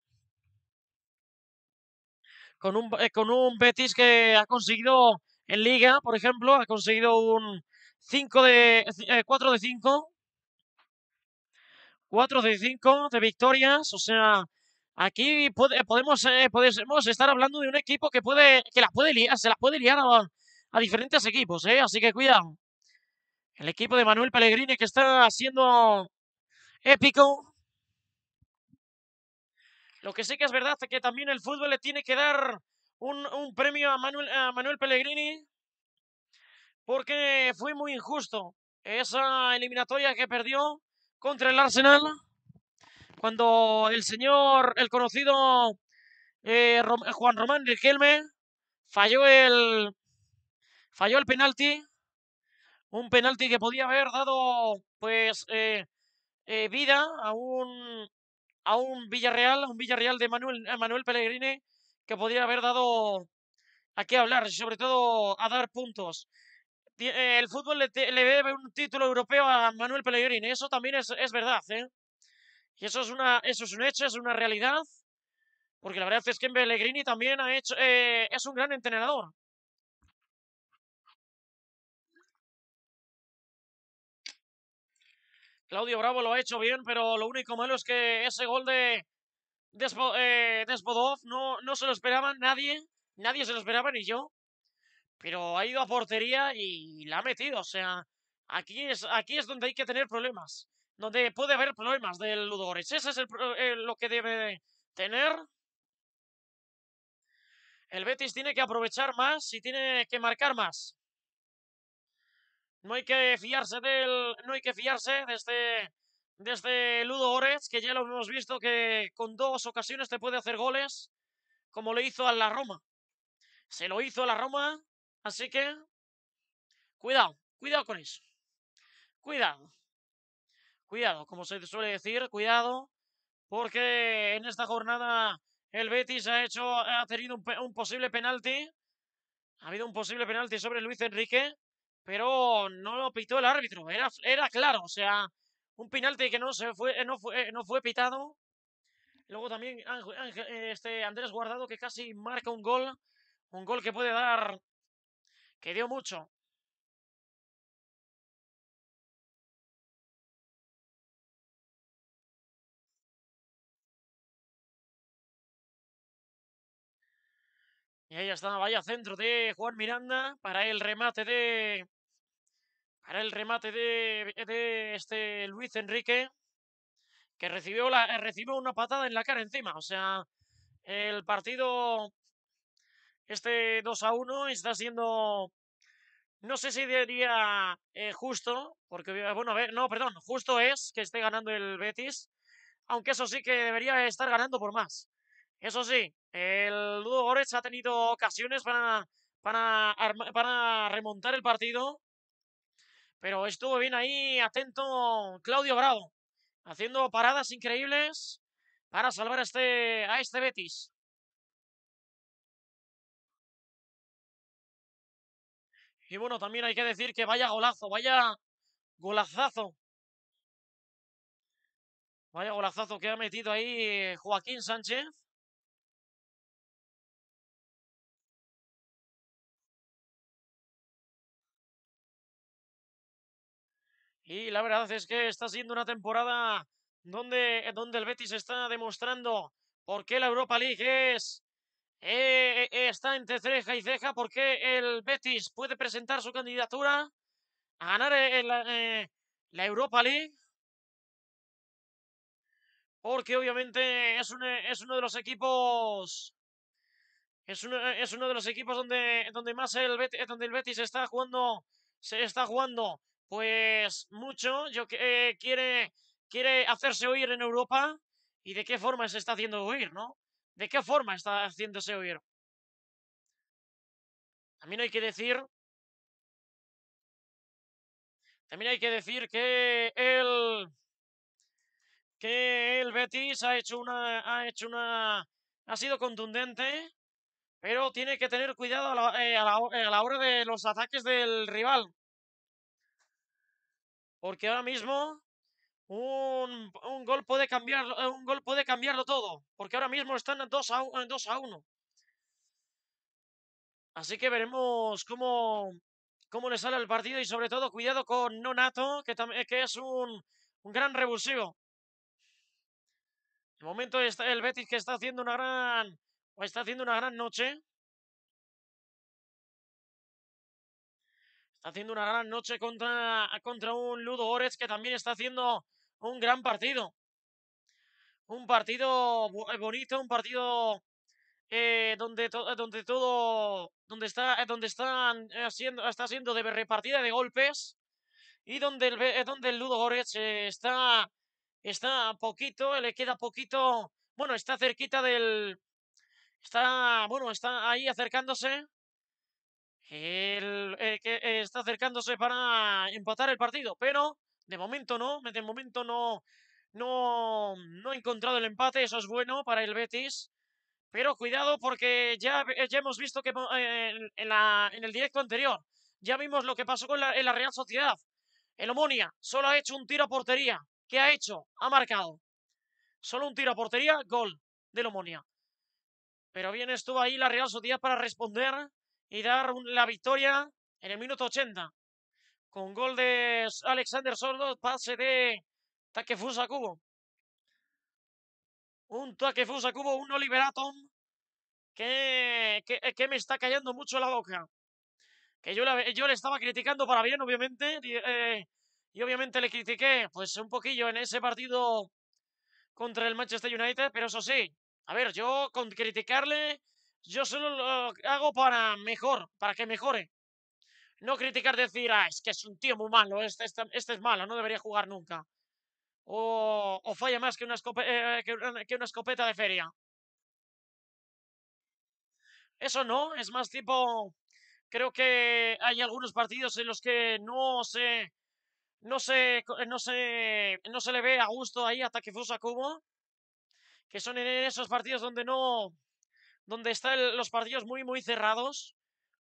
con un, eh, con un Betis que ha conseguido en Liga, por ejemplo, ha conseguido un 5 de, 4 de 5 4 de 5 de victorias, o sea, aquí eh, podemos, estar hablando de un equipo que puede que la puede liar, se las puede liar a, diferentes equipos, eh, así que cuidado. El equipo de Manuel Pellegrini que está haciendo épico. Lo que sí que es verdad es que también el fútbol le tiene que dar un, premio a Manuel, a Manuel Pellegrini porque fue muy injusto esa eliminatoria que perdió contra el Arsenal, cuando el señor, el conocido eh, Juan Román Riquelme falló el, falló el penalti, un penalti que podía haber dado pues eh, eh, vida a un, a un Villarreal, un Villarreal de Manuel, Manuel Pellegrini que podría haber dado a qué hablar, sobre todo a dar puntos. Eh, el fútbol le, debe un título europeo a Manuel Pellegrini. Eso también es, verdad, ¿eh? eso es, una, eso es un hecho, es una realidad. Porque la verdad es que Pellegrini también ha hecho, eh, es un gran entrenador. Claudio Bravo lo ha hecho bien, pero lo único malo es que ese gol de no, no se lo esperaba nadie. Nadie se lo esperaba, ni yo pero ha ido a portería y la ha metido. O sea, aquí es, aquí es donde hay que tener problemas. Donde puede haber problemas del Ludogorets. Ese es eh, lo que debe tener. El Betis tiene que aprovechar más y tiene que marcar más. No hay que fiarse del. No hay que fiarse de este. De este Ludo que ya lo hemos visto que con dos ocasiones te puede hacer goles, como le hizo a la Roma. Se lo hizo a la Roma Así que, cuidado, cuidado con eso. Cuidado. Cuidado, como se suele decir, cuidado, porque en esta jornada el Betis ha hecho, ha tenido un, posible penalti. Ha habido un posible penalti sobre Luis Enrique, pero no lo pitó el árbitro. Era, claro, o sea, un penalti que no se fue, no fue, no fue pitado. Luego también este Andrés Guardado que casi marca un gol, un gol que puede dar que dio mucho. Y ahí está, vaya centro de Juan Miranda para el remate de... Para el remate de, de este Luis Enrique, que recibió, la, recibió una patada en la cara encima. O sea, el partido este 2 a 1 está siendo. No sé si diría eh, justo, porque, bueno, ver, no, perdón, justo es que esté ganando el Betis, aunque eso sí que debería estar ganando por más. Eso sí, el Ludo Goretz ha tenido ocasiones para, para, para remontar el partido, pero estuvo bien ahí atento Claudio Bravo, haciendo paradas increíbles para salvar este, a este Betis. Y bueno, también hay que decir que vaya golazo, vaya golazazo. Vaya golazazo que ha metido ahí eh, Joaquín Sánchez. Y la verdad es que está siendo una temporada donde, donde el Betis está demostrando por qué la Europa League es eh, eh, está entre ceja y ceja porque el Betis puede presentar su candidatura a ganar eh, la Europa League. Porque obviamente es, uno de los equipos es uno, de los equipos donde, donde más el Betis, el Betis está jugando, se está jugando pues mucho, yo que quiere, quiere hacerse oír en Europa y de qué forma se está haciendo oír, ¿no? ¿De qué forma está haciéndose oír? También hay que decir. También hay que decir que el. Que el Betis ha hecho una. Ha hecho una. Ha sido contundente. Pero tiene que tener cuidado a la eh, eh, hora de los ataques del rival. Porque ahora mismo un, gol puede cambiar, eh, un gol puede cambiarlo todo, porque ahora mismo están 2 a, 2 a 1. Así que veremos cómo, cómo le sale el partido y sobre todo cuidado con Nonato, que, eh, que es un, un gran revulsivo. De momento el Betis que está haciendo una gran, o está haciendo una gran noche. Está haciendo una gran noche contra, contra un Ludo Orez que también está haciendo un gran partido. Un partido eh, bonito, un partido eh, donde, eh, donde todo, donde está, donde están haciendo, está siendo de repartida de golpes y donde el, donde el Ludo Goretz está, está poquito, le queda poquito, bueno, está cerquita del, está, bueno, está ahí acercándose. El, que está acercándose para empatar el partido, pero de momento no, de momento no, no, no he encontrado el empate, eso es bueno para el Betis. Pero cuidado porque ya, eh, ya hemos visto que eh, en, el directo anterior, ya vimos lo que pasó con la, la Real Sociedad. El Omonia solo ha hecho un tiro a portería. ¿Qué ha hecho? Ha marcado. Solo un tiro a portería, gol del Omonia. Pero bien estuvo ahí la Real Sociedad para responder y dar la victoria en el minuto 80. Con gol de Alexander Sordo, pase de Takefusa Cubo. Un Fusa Cubo, un Oliveratom que, eh, que, me está callando mucho la boca. Que yo, la, yo le estaba criticando para bien, obviamente. Eh, y, obviamente le critiqué, pues un poquillo en ese partido contra el Manchester United, pero eso sí, a ver, yo con criticarle, yo solo lo hago para mejor, para que mejore. No criticar, decir, ah, es que es un tío muy malo, este, este, este es malo, no debería jugar nunca. O, falla más eh, eh, que una, escopeta, de feria. Eso no, es más tipo... Creo que hay algunos partidos en los que no se... No se, no se, no se le ve a gusto ahí a fosa como. Que son en esos partidos donde no... Donde están los partidos muy, muy cerrados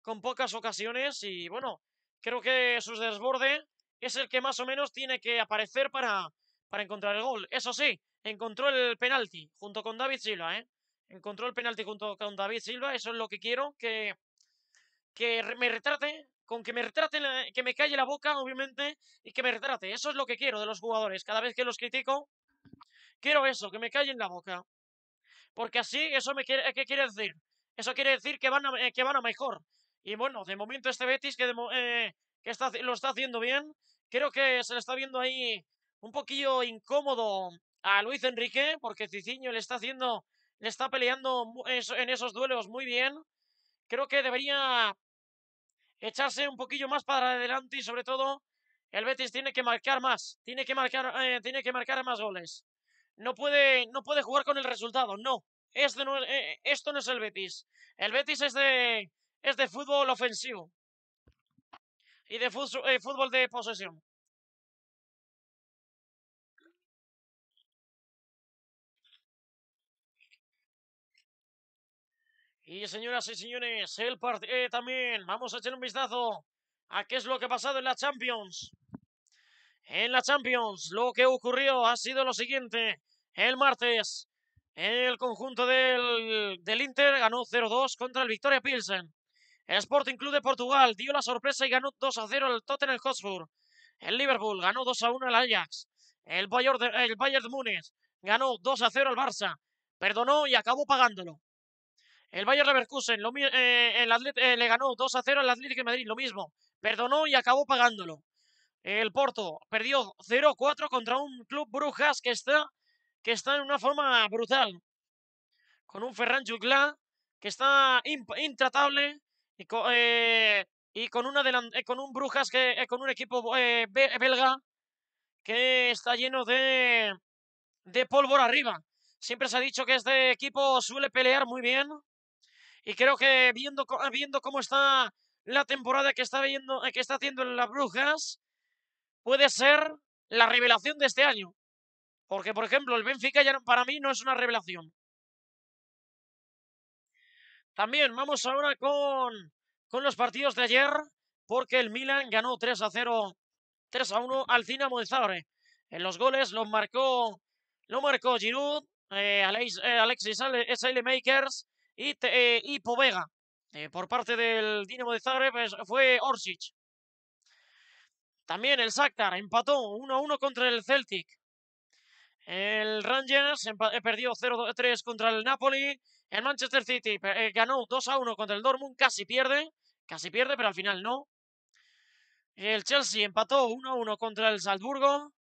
con pocas ocasiones y bueno, creo que su desborde es el que más o menos tiene que aparecer para, para encontrar el gol. Eso sí, encontró el penalti junto con David Silva, ¿eh? Encontró el penalti junto con David Silva, eso es lo que quiero, que, que me retrate, con que me retrate, que me calle la boca, obviamente, y que me retrate. Eso es lo que quiero de los jugadores. Cada vez que los critico, quiero eso, que me callen la boca. Porque así, eso me ¿qué quiere decir? Eso quiere decir que van eh, que van a mejor. Y bueno, de momento este Betis que, eh, que está, lo está haciendo bien. Creo que se le está viendo ahí un poquillo incómodo a Luis Enrique, porque Ciciño le está haciendo, le está peleando en esos duelos muy bien. Creo que debería echarse un poquillo más para adelante y sobre todo el Betis tiene que marcar más, tiene que marcar, eh, tiene que marcar más goles. No puede, no puede jugar con el resultado, no. Esto no, eh, esto no es el Betis. El Betis es de es de fútbol ofensivo y de eh, fútbol de posesión. Y señoras y señores, el partido eh, también. Vamos a echar un vistazo a qué es lo que ha pasado en la Champions. En la Champions, lo que ocurrió ha sido lo siguiente. El martes, el conjunto del, del Inter ganó 0-2 contra el Victoria Pilsen. El Sporting Club de Portugal dio la sorpresa y ganó 2 a 0 al Tottenham Hotspur. El Liverpool ganó 2 a 1 al Ajax. El Bayern, de, el Múnich ganó 2 a 0 al Barça. Perdonó y acabó pagándolo. El Bayern Leverkusen lo, eh, eh, le ganó 2 a 0 al Atlético de Madrid, lo mismo. Perdonó y acabó pagándolo. El Porto perdió 0-4 contra un club Brujas que está, que en una forma brutal. Con un Ferran Jugla que está intratable eh, y con, una eh, con un Brujas, que, eh, con un equipo belga que está lleno de, de pólvora arriba. Siempre se ha dicho que este equipo suele pelear muy bien. Y creo que viendo, viendo cómo está la temporada que está, viendo, que está haciendo las Brujas, puede ser la revelación de este año. Porque, por ejemplo, el Benfica ya para mí no es una revelación. También vamos ahora con, los partidos de ayer, porque el Milan ganó 3 a 0, 3 a 1 al Dinamo de Zagreb. En los goles los marcó, lo marcó Giroud, eh, eh, Alexis SL Makers y, eh, Povega. por parte del Dinamo de Zagreb pues, fue Orsic. También el Shakhtar empató 1-1 a contra el Celtic. El Rangers perdió 0-3 contra el Napoli el Manchester City eh, ganó 2 a 1 contra el Dortmund, casi pierde, casi pierde, pero al final no. El Chelsea empató 1 a 1 contra el Salzburgo.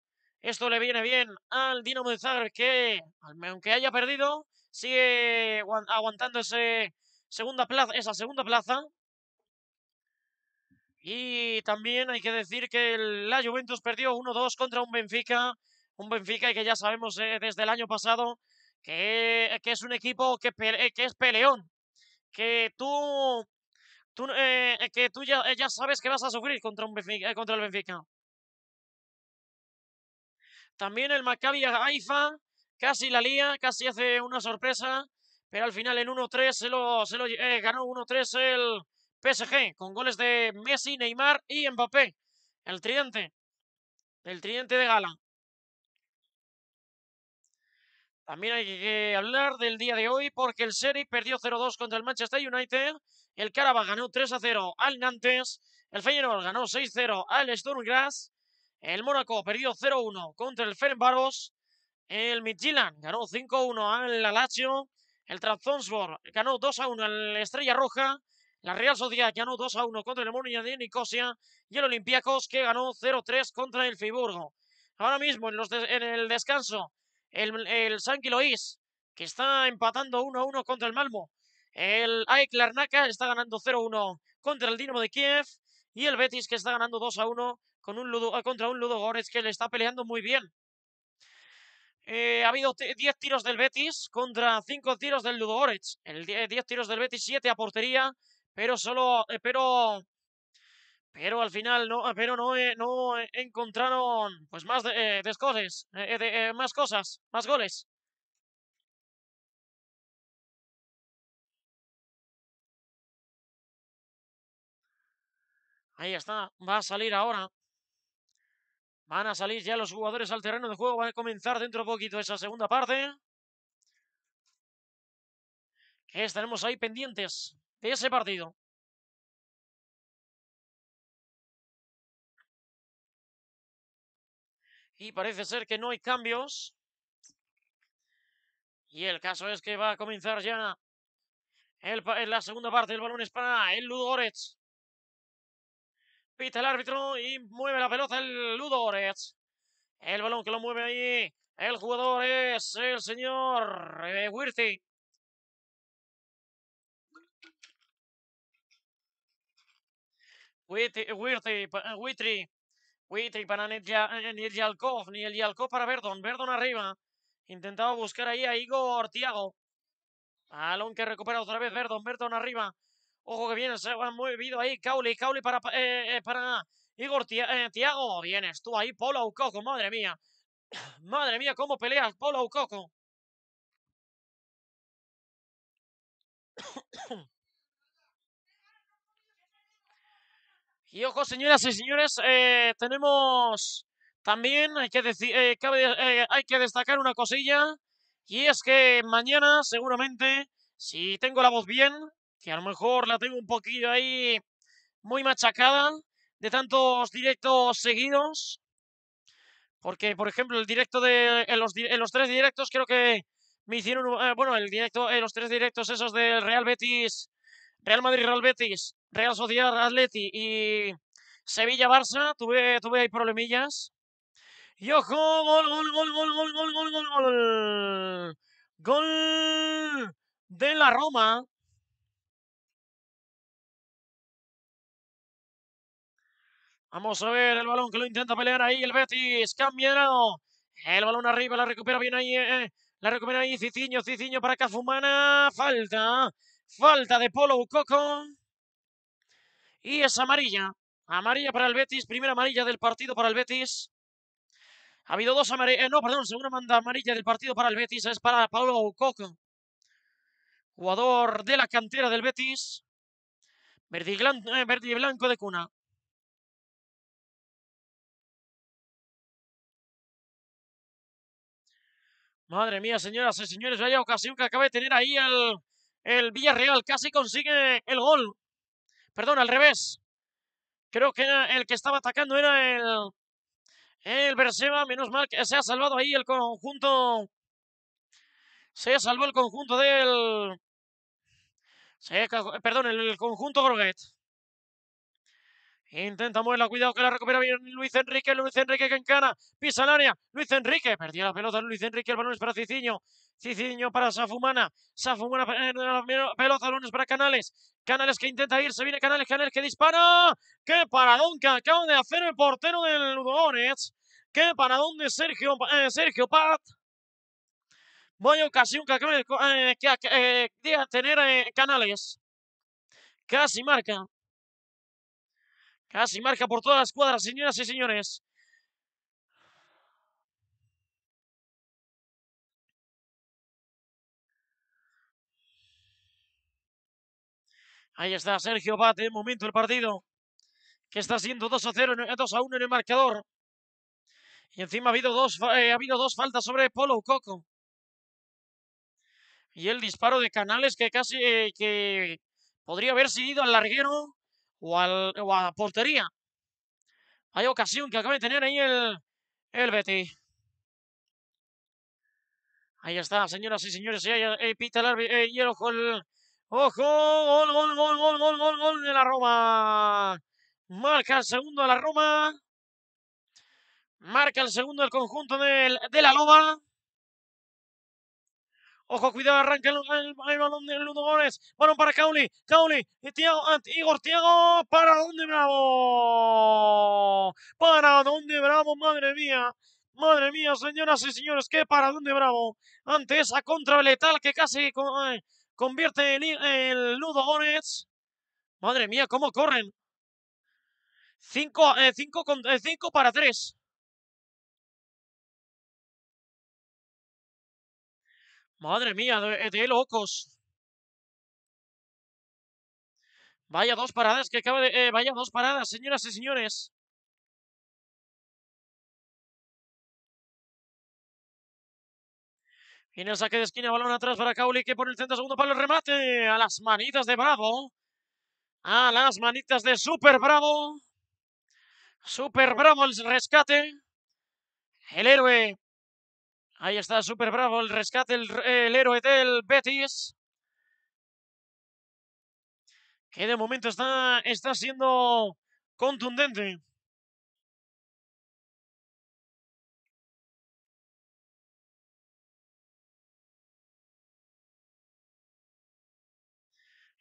Esto le viene bien al Dinamo de Zagreb que, aunque haya perdido, sigue aguantando ese segunda plaza, esa segunda plaza. Y también hay que decir que la Juventus perdió 1-2 contra un Benfica. Un Benfica que ya sabemos eh, desde el año pasado que, es un equipo que, eh, es peleón, que tú, eh, eh, que tú ya, ya, sabes que vas a sufrir contra, el Benfica. También el Maccabi Haifa casi la lía, casi hace una sorpresa, pero al final en 1-3 se lo, se lo ganó 1-3 el PSG con goles de Messi, Neymar y Mbappé. El tridente. El tridente de gala. También ah, hay que hablar del día de hoy porque el serie perdió 0-2 contra el Manchester United. El Caraba ganó 3-0 al Nantes. El Feyenoord ganó 6-0 al Sturmgrass, El Mónaco perdió 0-1 contra el Ferenbaros, El Midtjylland ganó 5-1 al Lazio. El Trabzonspor ganó 2-1 al Estrella Roja. La Real Sociedad ganó 2-1 contra el Monia de Nicosia. Y el Olympiacos que ganó 0-3 contra el Fiburgo. Ahora mismo en el descanso el, el San que está empatando 1-1 contra el Malmo. El AEK Larnaca está ganando 0-1 contra el Dinamo de Kiev. Y el Betis, que está ganando 2-1 ah, contra un Ludo Górez, que le está peleando muy bien. Eh, ha habido 10 tiros del Betis contra 5 tiros del Ludogorets. El 10 tiros del Betis, 7 a portería, pero solo eh, pero al final no, ah, pero no, eh, no encontraron pues más eh, eh, de, más cosas, más goles. Ahí está, va a salir ahora. Van a salir ya los jugadores al terreno de juego. van a comenzar dentro de poquito esa segunda parte. Estaremos ahí pendientes de ese partido. Y parece ser que no hay cambios. Y el caso es que va a comenzar ya la segunda parte. del balón es para el ludorets Pita el árbitro y mueve la pelota el ludorets El balón que lo mueve ahí. El jugador es el señor eh, Wirti y para el Yalkov para Verdon. Verdon arriba. Intentaba buscar ahí a Igor Tiago. Alon que recupera otra vez Verdon. Verdon arriba. Ojo que viene, se ha movido ahí Cauli. Cauli para, eh, eh, para Igor eh, Tiago. Vienes tú ahí, Polo Coco, Madre mía. Madre mía, cómo peleas, Polo Coco. Y ojo, señoras y señores, eh, tenemos también, hay que, decir, eh, eh, hay que destacar una cosilla, y es que mañana seguramente, si tengo la voz bien, que a lo mejor la tengo un poquillo ahí muy machacada de tantos directos seguidos, porque por ejemplo el directo de en los, en los tres directos creo que me hicieron, bueno, el directo, los tres directos esos del Real Betis, Real Madrid, Real Betis, Real Sociedad, Atleti y Sevilla-Barça. Tuve, tuve ahí problemillas. Y ojo, gol, gol, gol, gol, gol, gol, gol, gol, gol. de la Roma. Vamos a ver el balón que lo intenta pelear ahí el Betis. Cambiado. El balón arriba, la recupera bien ahí. Eh, eh. La recupera ahí Ciciño, Ciciño para Cazumana. Falta. Falta de Polo Coco. Y es amarilla. Amarilla para el Betis. Primera amarilla del partido para el Betis. Ha habido dos amarillas. Eh, no, perdón. Segunda manda amarilla del partido para el Betis. Es para Paulo Coco. Jugador de la cantera del Betis. Eh, verde y, blanco, de cuna. Madre mía, señoras y señores, vaya ocasión que acaba de tener ahí el, el Villarreal. Casi consigue el gol. Perdón, al revés. Creo que el que estaba atacando era el... El Berseba, menos mal que se ha salvado ahí el conjunto... Se salvó el conjunto del... Eh, perdón, el conjunto Groguet. Intenta moverla, cuidado que la recupera bien Luis Enrique, Luis Enrique que encara, pisa el área, Luis Enrique, perdió la pelota Luis Enrique, el balón es para Ciciño, niño, para Safumana. Safumana eh, eh, pelota, lunes para Canales. Canales que intenta irse, viene Canales, Canales que dispara. ¡Qué paradón que acaba de hacer el portero del que ¡Qué paradón de Sergio, eh, Sergio voy a ocasión que acaba eh, que, de tener Canales. Casi marca. Casi marca por todas las cuadras, señoras y señores. Ahí está Sergio Bate, momento el partido, que está siendo 2 a 0, a 1 en el marcador. Y encima ha habido dos, eh, ha habido dos faltas sobre Polo Coco. Y el disparo de Canales que casi eh, que podría haber sido al larguero o, a portería. Hay ocasión que acaba de tener ahí el, el Betty. Ahí está, señoras y señores. Y ahí, pita el, eh, y ¡Ojo! ¡Oh, ¡Gol, gol, gol, gol, gol, gol, gol de la Roma! Marca el segundo de la Roma. Marca el segundo del conjunto del, de la Loba. Ojo, cuidado, arranca el, balón de Ludo Gómez. Balón para Cauli. Cauli. Tiago, ah, Igor Tiago. ¿Para dónde Bravo? ¿Para dónde Bravo? Madre mía. Madre mía, señoras y señores. ¿Qué para dónde Bravo? Ante esa contra letal que casi... Convierte el, el Ludo Madre mía, cómo corren. 5 eh, eh, cinco, para 3. Madre mía, de, eh, de, locos. Vaya dos paradas que acaba de. vaya dos paradas, señoras y señores. En el saque de esquina, balón atrás para Cauli, que por el centro, segundo para el remate. A las manitas de Bravo. A las manitas de Super Bravo. Super Bravo el rescate. El héroe. Ahí está Super Bravo el rescate, el, héroe del Betis. Que de momento está, está siendo contundente.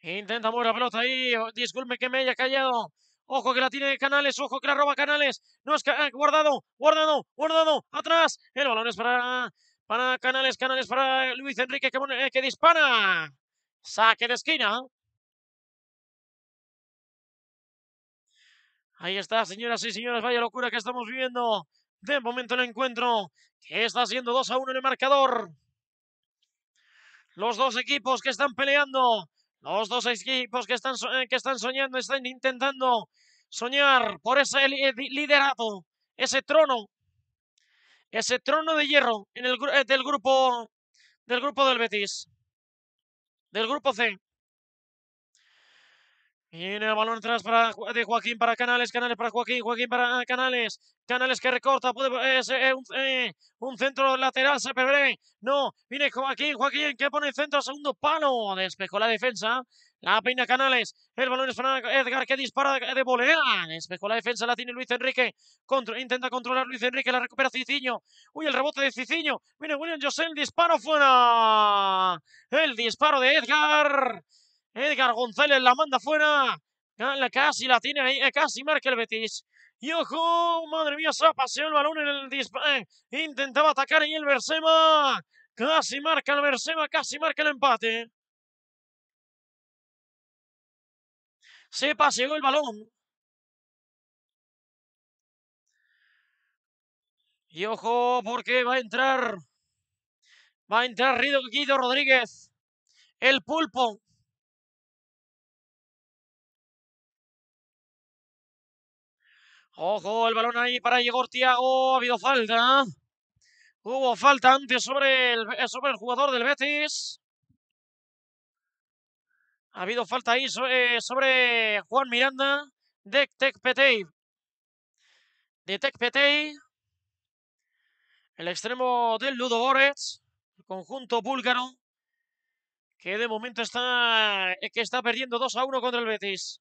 Intenta mover la pelota ahí. Disculpe que me haya callado. Ojo que la tiene Canales, ojo que la roba Canales. No es ah, guardado, guardado, guardado. Atrás. El balón es para, para Canales, Canales para Luis Enrique eh, que, dispara. Saque de esquina. Ahí está, señoras y señores. Vaya locura que estamos viviendo. De momento el encuentro que está siendo 2 a 1 en el marcador. Los dos equipos que están peleando los dos equipos que están, eh, que están soñando, están intentando soñar por ese eh, liderazgo, ese trono, ese trono de hierro en el, eh, del, grupo, del grupo del Betis, del grupo C. Viene el balón atrás para, de Joaquín para Canales, Canales para Joaquín, Joaquín para Canales, Canales que recorta, eh, eh, un, centro lateral, se prevé, no, viene Joaquín, Joaquín que pone el centro, segundo palo, despejó la defensa, la peina Canales, el balón es para Edgar que dispara de volea, despejó la defensa, la tiene Luis Enrique, intenta controlar Luis Enrique, la recupera Ciciño, uy el rebote de Ciciño, viene William José, el disparo fuera, el disparo de Edgar. Edgar González la manda fuera. Casi la tiene ahí, eh, casi marca el Betis. Y ojo, madre mía, se paseó el balón en el disparo. Eh, intentaba atacar en el Bersema. Casi marca el Bersema, casi marca el empate. Se paseó el balón. Y ojo, porque va a entrar. Va a entrar Guido Rodríguez. El pulpo. Ojo, el balón ahí para Igor Tiago. Ha habido falta. Hubo falta antes sobre el, eh, sobre el jugador del Betis. Ha habido falta ahí eh, sobre, Juan Miranda de Tecpetey. De El extremo del Ludo Goretz. El conjunto búlgaro. Que de momento está, eh, que está perdiendo 2 a 1 contra el Betis.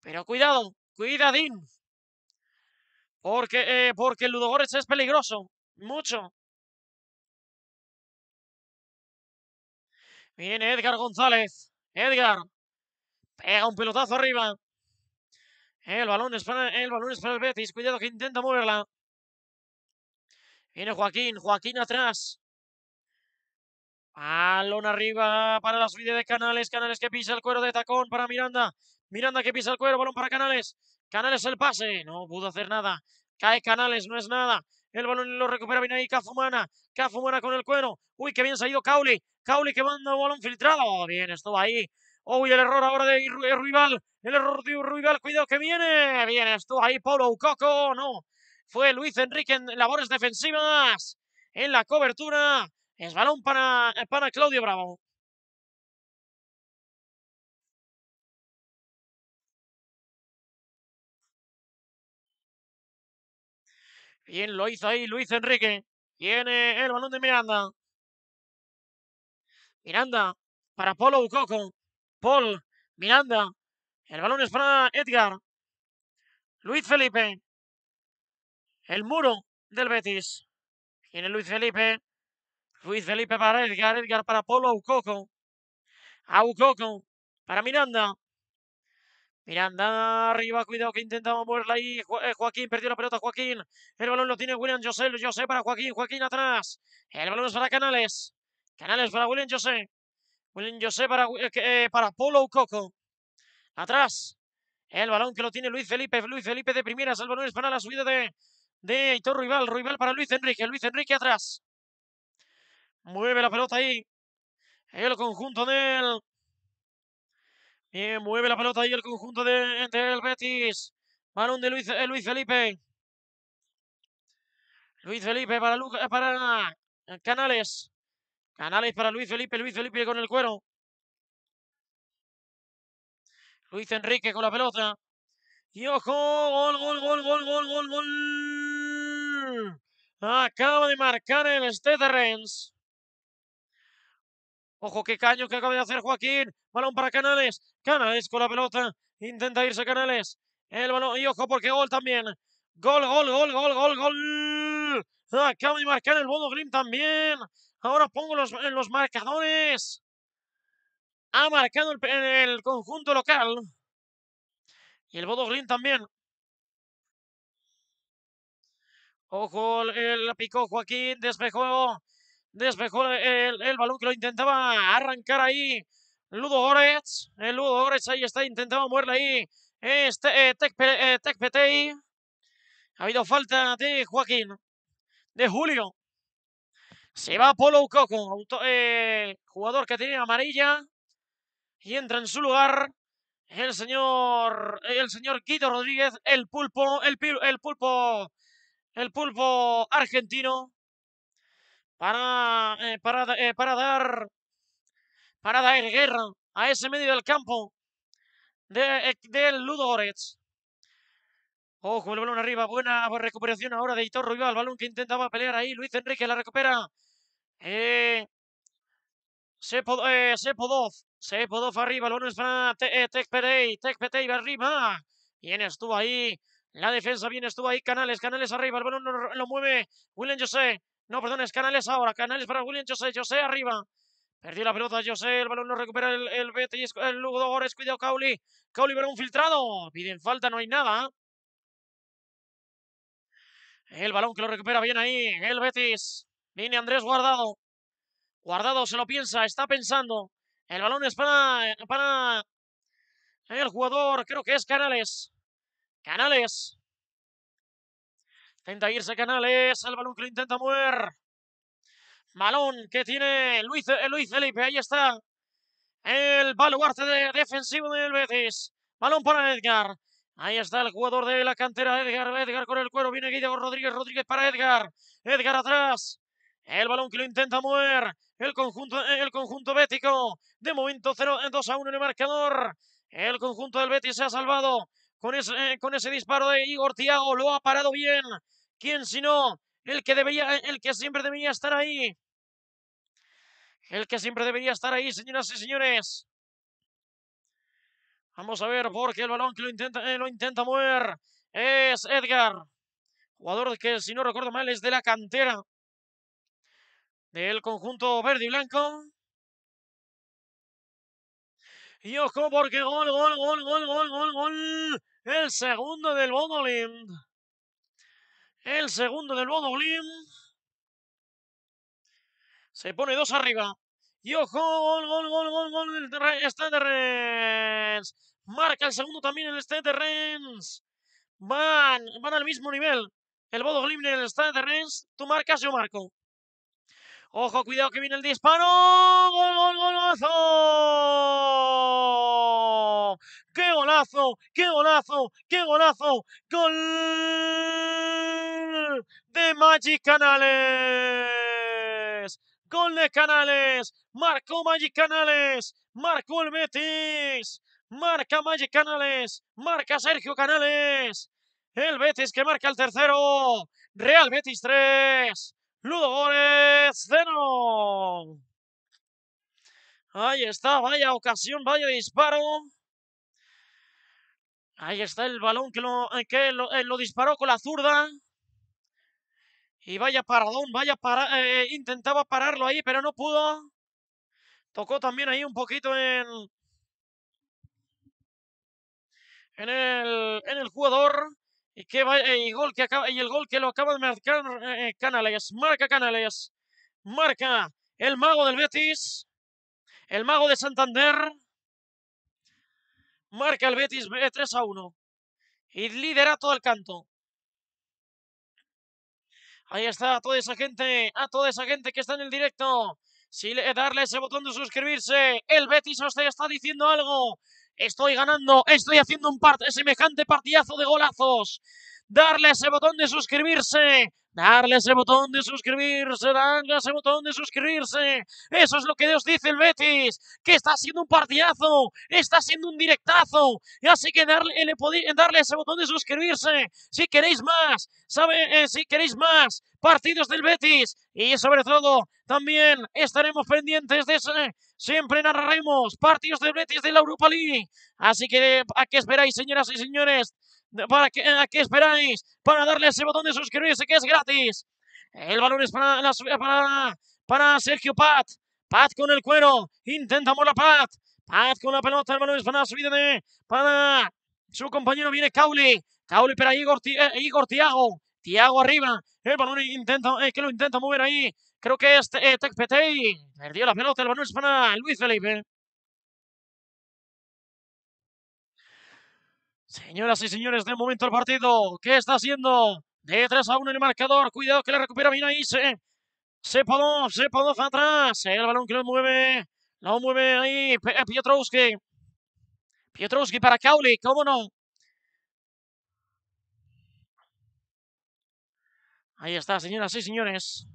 Pero cuidado, cuidadín. Porque, eh, porque el Ludogorets es peligroso. Mucho. Viene Edgar González. Edgar. Pega un pelotazo arriba. El balón es para el, balón es para el Betis. Cuidado que intenta moverla. Viene Joaquín. Joaquín atrás. Balón arriba para la subida de Canales. Canales que pisa el cuero de tacón para Miranda. Miranda que pisa el cuero. Balón para Canales. Canales el pase, no pudo hacer nada. Cae Canales, no es nada. El balón lo recupera bien ahí Cafumana, Cafumana con el cuero. Uy, qué bien salido ha ido Cauli. Cauli que manda balón filtrado. bien, estuvo ahí. Uy, el error ahora de eh, Ruival. El error de Ruival, Cuidado que viene. Bien, estuvo ahí Paulo Ucoco. No. Fue Luis Enrique en labores defensivas. En la cobertura. Es balón para, eh, para Claudio Bravo. Bien, lo hizo ahí Luis Enrique. Tiene el balón de Miranda. Miranda para Polo Ucoco. Paul Miranda. El balón es para Edgar. Luis Felipe. El muro del Betis. Tiene Luis Felipe. Luis Felipe para Edgar. Edgar para Polo Ucoco. Ucoco para Miranda. Miranda arriba, cuidado que intentaba moverla ahí. Eh, Joaquín perdió la pelota, Joaquín. El balón lo tiene William José. José para Joaquín, Joaquín atrás. El balón es para Canales. Canales para William José. William José para, eh, eh, para Polo Coco. Atrás. El balón que lo tiene Luis Felipe. Luis Felipe de primeras. El balón es para la subida de, de Hitor Rival. Rival para Luis Enrique. Luis Enrique atrás. Mueve la pelota ahí. El conjunto del Bien, mueve la pelota ahí el conjunto de, el Betis. Balón de Luis, eh, Felipe. Luis Felipe para, Luca, eh, para Canales. Canales para Luis Felipe. Luis Felipe con el cuero. Luis Enrique con la pelota. Y ojo, gol, gol, gol, gol, gol, gol, gol. Acaba de marcar el Stetherens. Ojo, qué caño que acaba de hacer Joaquín. Balón para Canales. Canales con la pelota. Intenta irse Canales. El balón. Y ojo porque gol también. Gol, gol, gol, gol, gol, gol. Acaba de marcar el Bodo Green también. Ahora pongo los, los marcadores. Ha marcado el, conjunto local. Y el Bodo Green también. Ojo, el picó Joaquín, despejó, despejó el, balón que lo intentaba arrancar ahí Ludo Górez. El Ludo Górez ahí está. intentando moverla ahí. Este, eh, eh, Ha habido falta de Joaquín. De Julio. Se va Polo Coco. Eh, jugador que tiene amarilla. Y entra en su lugar el señor. El señor Quito Rodríguez. El pulpo. El, el pulpo. El pulpo argentino. Para, para, para dar para dar guerra a ese medio del campo eh, del de Ojo, el balón arriba. Buena recuperación ahora de Hitor Ruibal. balón que intentaba pelear ahí. Luis Enrique la recupera. Eh, eh Sepodov. Sepodov arriba. El balón es para Tech eh, Petey. arriba. Bien estuvo ahí. La defensa bien estuvo ahí. Canales. Canales arriba. El balón lo, mueve William José. No, perdón, es Canales ahora. Canales para William José. José arriba. Perdió la pelota sé, el balón lo recupera el, Betis, el Lugo es cuidado Cauli. Cauli balón un filtrado, piden falta, no hay nada. El balón que lo recupera bien ahí, el Betis. Viene Andrés Guardado. Guardado se lo piensa, está pensando. El balón es para, para el jugador, creo que es Canales. Canales. Intenta irse Canales, el balón que lo intenta mover. Malón que tiene Luis, eh, Luis Felipe. Ahí está el baluarte de, defensivo del Betis. Balón para Edgar. Ahí está el jugador de la cantera, Edgar. Edgar con el cuero. Viene Guillermo Rodríguez. Rodríguez para Edgar. Edgar atrás. El balón que lo intenta mover. El conjunto, eh, el conjunto bético. De momento 0, 2 eh, a 1 en el marcador. El conjunto del Betis se ha salvado con ese, con ese disparo de Igor Tiago. Lo ha parado bien. ¿Quién si no? El que, debería, el que siempre debía estar ahí. El que siempre debería estar ahí, señoras y señores. Vamos a ver, porque el balón que lo intenta, eh, lo intenta mover es Edgar. Jugador que, si no recuerdo mal, es de la cantera del conjunto verde y blanco. Y ojo, porque gol, gol, gol, gol, gol, gol, gol. El segundo del Bodolim. El segundo del Bodolim. Se pone dos arriba. Y ojo, gol, gol, gol, gol, gol del Stade este Marca el segundo también el Stade este Rennes. Van, van al mismo nivel. El Bodo Glim stand este Stade Rennes. Tú marcas, yo marco. Ojo, cuidado que viene el disparo. Gol, gol, golazo. ¡Qué golazo! ¡Qué golazo! ¡Qué golazo! ¡Gol de Magic Canales! Gol Canales. Marcó Magic Canales. Marcó el Betis. Marca Magic Canales. Marca Sergio Canales. El Betis que marca el tercero. Real Betis 3. Ludo Górez Ahí está. Vaya ocasión. Vaya disparo. Ahí está el balón que lo, eh, que eh, lo disparó con la zurda. Y vaya paradón, vaya para... Eh, eh, intentaba pararlo ahí, pero no pudo. Tocó también ahí un poquito en... En el, en el jugador. Y, que gol que acaba, el gol que lo acaba de marcar eh, Canales. Marca Canales. Marca el mago del Betis. El mago de Santander. Marca el Betis 3 a 1. Y liderato al canto. Ahí está a toda esa gente, a toda esa gente que está en el directo. Si le, darle ese botón de suscribirse, el Betis os está diciendo algo. Estoy ganando, estoy haciendo un par, semejante partidazo de golazos. Darle ese botón de suscribirse darle ese botón de suscribirse, darle ese botón de suscribirse. Eso es lo que Dios dice el Betis, que está siendo un partidazo, está siendo un directazo. Y así que darle, eh, darle ese botón de suscribirse si queréis más, ¿sabe? Eh, si queréis más partidos del Betis. Y sobre todo, también estaremos pendientes de ese. Eh. Siempre narraremos partidos del Betis de la Europa League. Así que, ¿a qué esperáis, señoras y señores? ¿Para qué, ¿A qué esperáis? Para darle ese botón de suscribirse que es gratis. El balón es para, para, para Sergio Pat. Pat con el cuero. Intenta la Pat. Pat con la pelota. El balón es para la subida de. Para su compañero viene Cauli. Cauli para Igor, eh, Tiago. Tiago arriba. El balón intenta, eh, que lo intenta mover ahí. Creo que este eh, Perdió la pelota. El balón es para Luis Felipe. Señoras y señores, de momento el partido. ¿Qué está haciendo? De 3 a 1 en el marcador. Cuidado que la recupera bien ahí. Se, se se atrás. El balón que lo mueve. Lo mueve ahí eh, Pietrowski. Pietrowski para Kauli, cómo no. Ahí está, señoras y señores.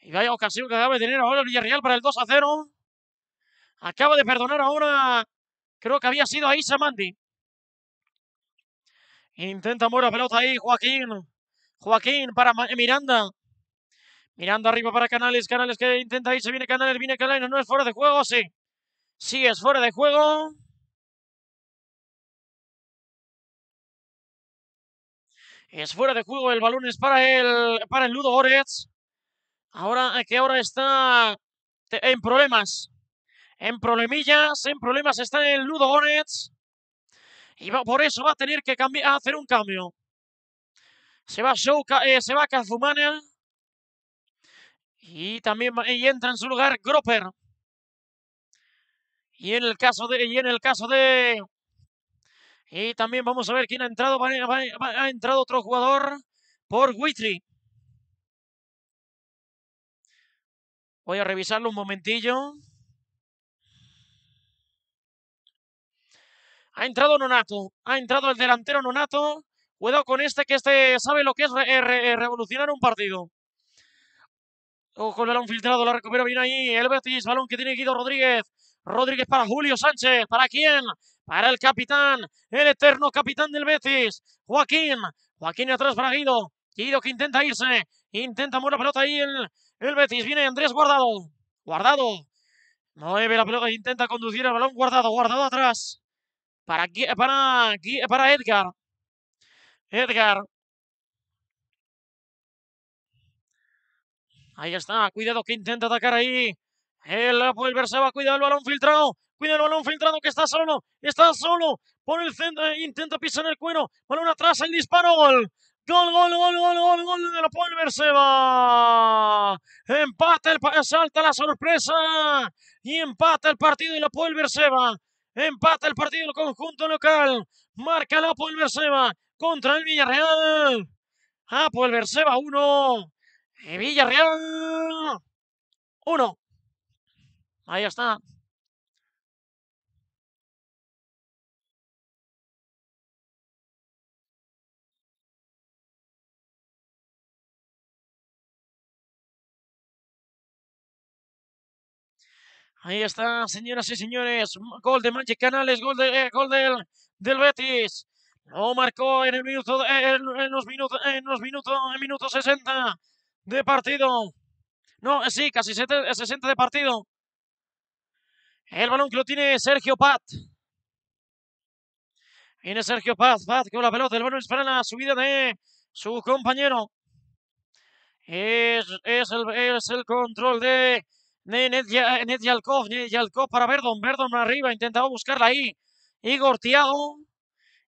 Y vaya ocasión que acaba de tener ahora el Villarreal para el 2 a 0. Acaba de perdonar ahora. Creo que había sido ahí Samandi. Intenta mover la pelota ahí, Joaquín. Joaquín para eh, Miranda. Miranda arriba para Canales. Canales que intenta irse. Viene Canales, viene Canales. No es fuera de juego, sí. Sí, es fuera de juego. Es fuera de juego. El balón es para el, para el Ludo Goretz. Ahora que ahora está en problemas. En problemillas, en problemas está el Ludo Goretz. Y por eso va a tener que cambiar, hacer un cambio. Se va Show, eh, se va Kazumania. Y también entra en su lugar Groper. Y en el caso de. Y en el caso de. Y también vamos a ver quién ha entrado. ha entrado otro jugador por Witry. Voy a revisarlo un momentillo. Ha entrado Nonato. Ha entrado el delantero Nonato. Cuidado con este, que este sabe lo que es eh, eh, revolucionar un partido. Ojo, el balón filtrado, la recupera bien ahí. El Betis, balón que tiene Guido Rodríguez. Rodríguez para Julio Sánchez. ¿Para quién? Para el capitán, el eterno capitán del Betis. Joaquín. Joaquín atrás para Guido. Guido que intenta irse. Intenta mover la pelota ahí el, Betis. Viene Andrés Guardado. Guardado. Mueve la pelota, intenta conducir el balón. Guardado, guardado atrás. Para, eh, para, eh, para Edgar. Edgar. Ahí está. Cuidado que intenta atacar ahí. El se va. Cuidado el balón filtrado. Cuidado el balón filtrado que está solo. Está solo. Por el centro. Eh, intenta pisar el cuero. Balón atrás. El disparo. Gol. Gol, gol, gol, gol, gol, de la Polver se Empata el salta la sorpresa y empata el partido y la Polver se Empata el partido el conjunto local. Marca la Berseba contra el Villarreal. Apple uno 1. Villarreal 1. Ahí está. Ahí está, señoras y señores. Gol de Manche Canales, gol, de, eh, gol del, Betis. Lo marcó en, el minuto, eh, en, los minutos, en los minutos, minuto 60 de partido. No, eh, sí, casi 60 de partido. El balón que lo tiene Sergio Paz. Viene Sergio Paz, Paz con la pelota. El balón es para la subida de su compañero. Es, es, el, es el control de Ned Yalkov, Ned Yalkov para Verdon, Verdon arriba, intentaba buscarla ahí. Igor Tiago.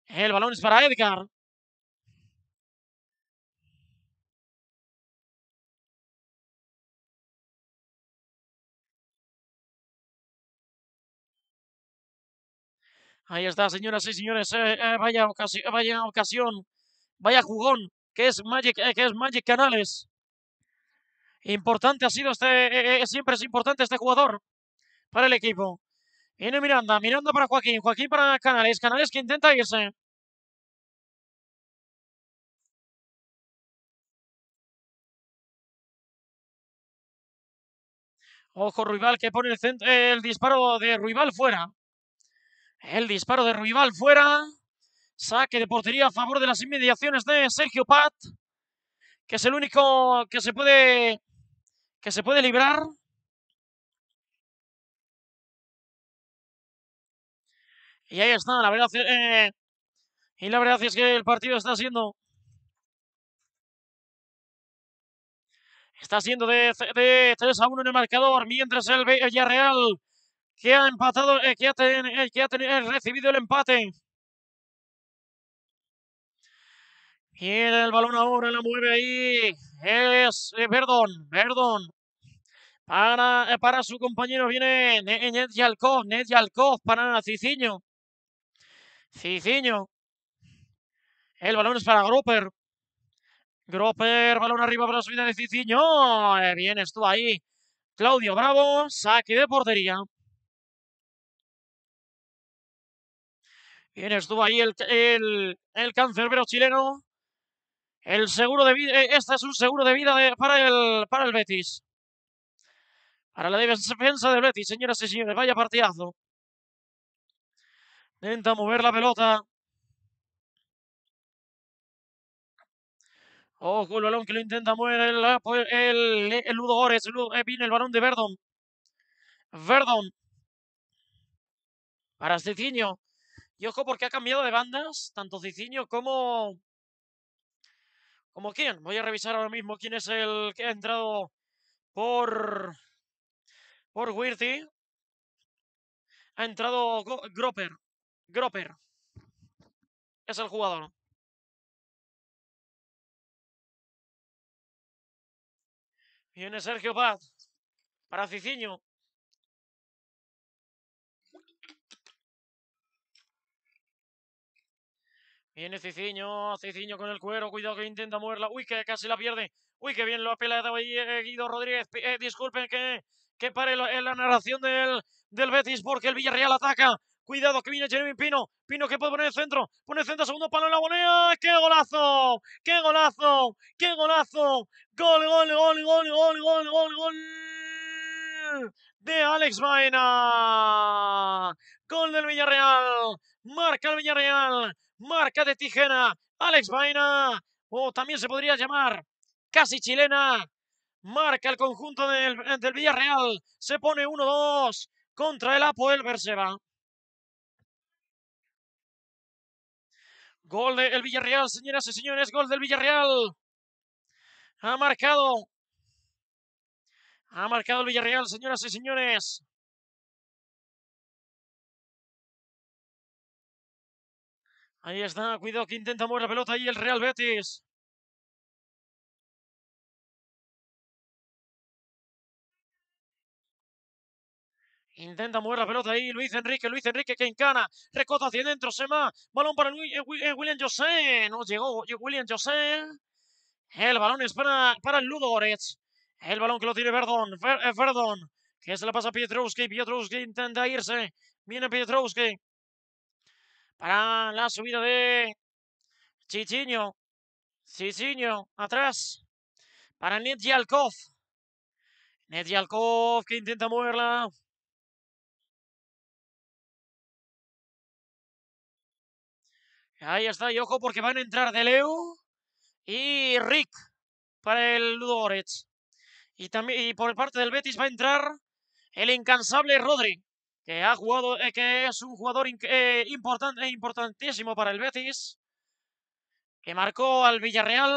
El balón es para Edgar. Ahí está, señoras y señores. Eh, eh, vaya, ocasión, vaya ocasión, vaya jugón, que es Magic, eh, que es Magic Canales. Importante ha sido este, eh, eh, siempre es importante este jugador para el equipo. Viene Miranda, Miranda para Joaquín, Joaquín para Canales, Canales que intenta irse. Ojo Ruibal que pone el, el disparo de Ruibal fuera. El disparo de Ruibal fuera. Saque de portería a favor de las inmediaciones de Sergio Pat que es el único que se puede que se puede librar. Y ahí está, la verdad eh, y la verdad es que el partido está siendo está siendo de, tres 3 a 1 en el marcador, mientras el Villarreal que ha empatado, eh, que, ha eh, que ha recibido el empate. Y el balón ahora, la mueve ahí. Es eh, perdón Verdón, Para, eh, para su compañero viene eh, Ned Yalkov, Ned Yalkov para Ciciño. Ciciño. El balón es para Groper. Groper, balón arriba para la subida de Ciciño. bien, estuvo ahí. Claudio Bravo, saque de portería. Bien, estuvo ahí el, el, el cancerbero chileno. El seguro de vida, e-, este es un seguro de vida para, el, para el Betis. Para la defensa del Betis, señoras y señores. Vaya partidazo. Intenta mover la pelota. Ojo, el balón que lo intenta mover el, pues, el, Ludo Górez. Eh, el balón de Verdon. Verdon. Para Cicinio. Y ojo porque ha cambiado de bandas. Tanto Cicinio como ¿Como quién? Voy a revisar ahora mismo quién es el que ha entrado por... Por Wirty. Ha entrado Groper. Groper. Es el jugador. Viene Sergio Paz. Para Ciciño. Viene Ciciño, Ciciño con el cuero, cuidado que intenta moverla. Uy, que casi la pierde. Uy, que bien lo ha peleado ahí eh, Guido Rodríguez. Eh, disculpen que, que pare eh, la, narración del, del Betis porque el Villarreal ataca. Cuidado que viene Jeremy Pino. Pino que puede poner el centro. Pone el centro, segundo palo en la bonea. ¡Qué golazo! ¡Qué golazo! ¡Qué golazo! ¡Gol, gol, gol, gol, gol, gol, gol, gol! De Alex Baena. Gol del Villarreal. Marca el Villarreal. Marca de Tijena, Alex vaina O también se podría llamar casi chilena. Marca el conjunto del, del Villarreal. Se pone 1-2 contra el Apoel berceba Gol del Villarreal, señoras y señores. Gol del Villarreal. Ha marcado. Ha marcado el Villarreal, señoras y señores. Ahí está, cuidado que intenta mover la pelota ahí el Real Betis. Intenta mover la pelota ahí Luis Enrique, Luis Enrique que encana, recota hacia dentro, se va, balón para eh, eh, William José, no llegó eh, William José, el balón es para, para Ludorets, el balón que lo tiene perdón, perdón, que se la pasa a Pietrowski, Pietrowski intenta irse, viene Pietrowski, para la subida de Chichiño. Chichiño, atrás. Para Nedjalkov. Nedjalkov que intenta moverla. Ahí está, y ojo porque van a entrar de y Rick para el Ludorets. Y, también, y por parte del Betis va a entrar el incansable Rodri que ha jugado, eh, que es un jugador eh, importante, eh, importantísimo para el Betis, que marcó al Villarreal.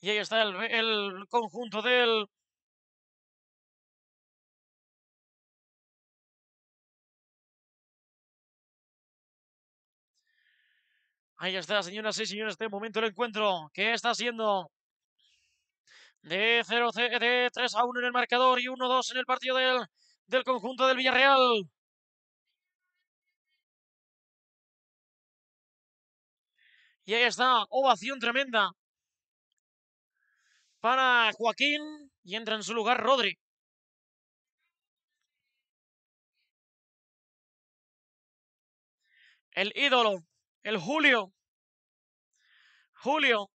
Y ahí está el, conjunto del Ahí está, señoras y señores, este momento el encuentro ¿Qué está haciendo? de 0 3 a 1 en el marcador y 1-2 en el partido del conjunto del Villarreal. Y ahí está, ovación tremenda para Joaquín y entra en su lugar Rodri. El ídolo, el Julio. Julio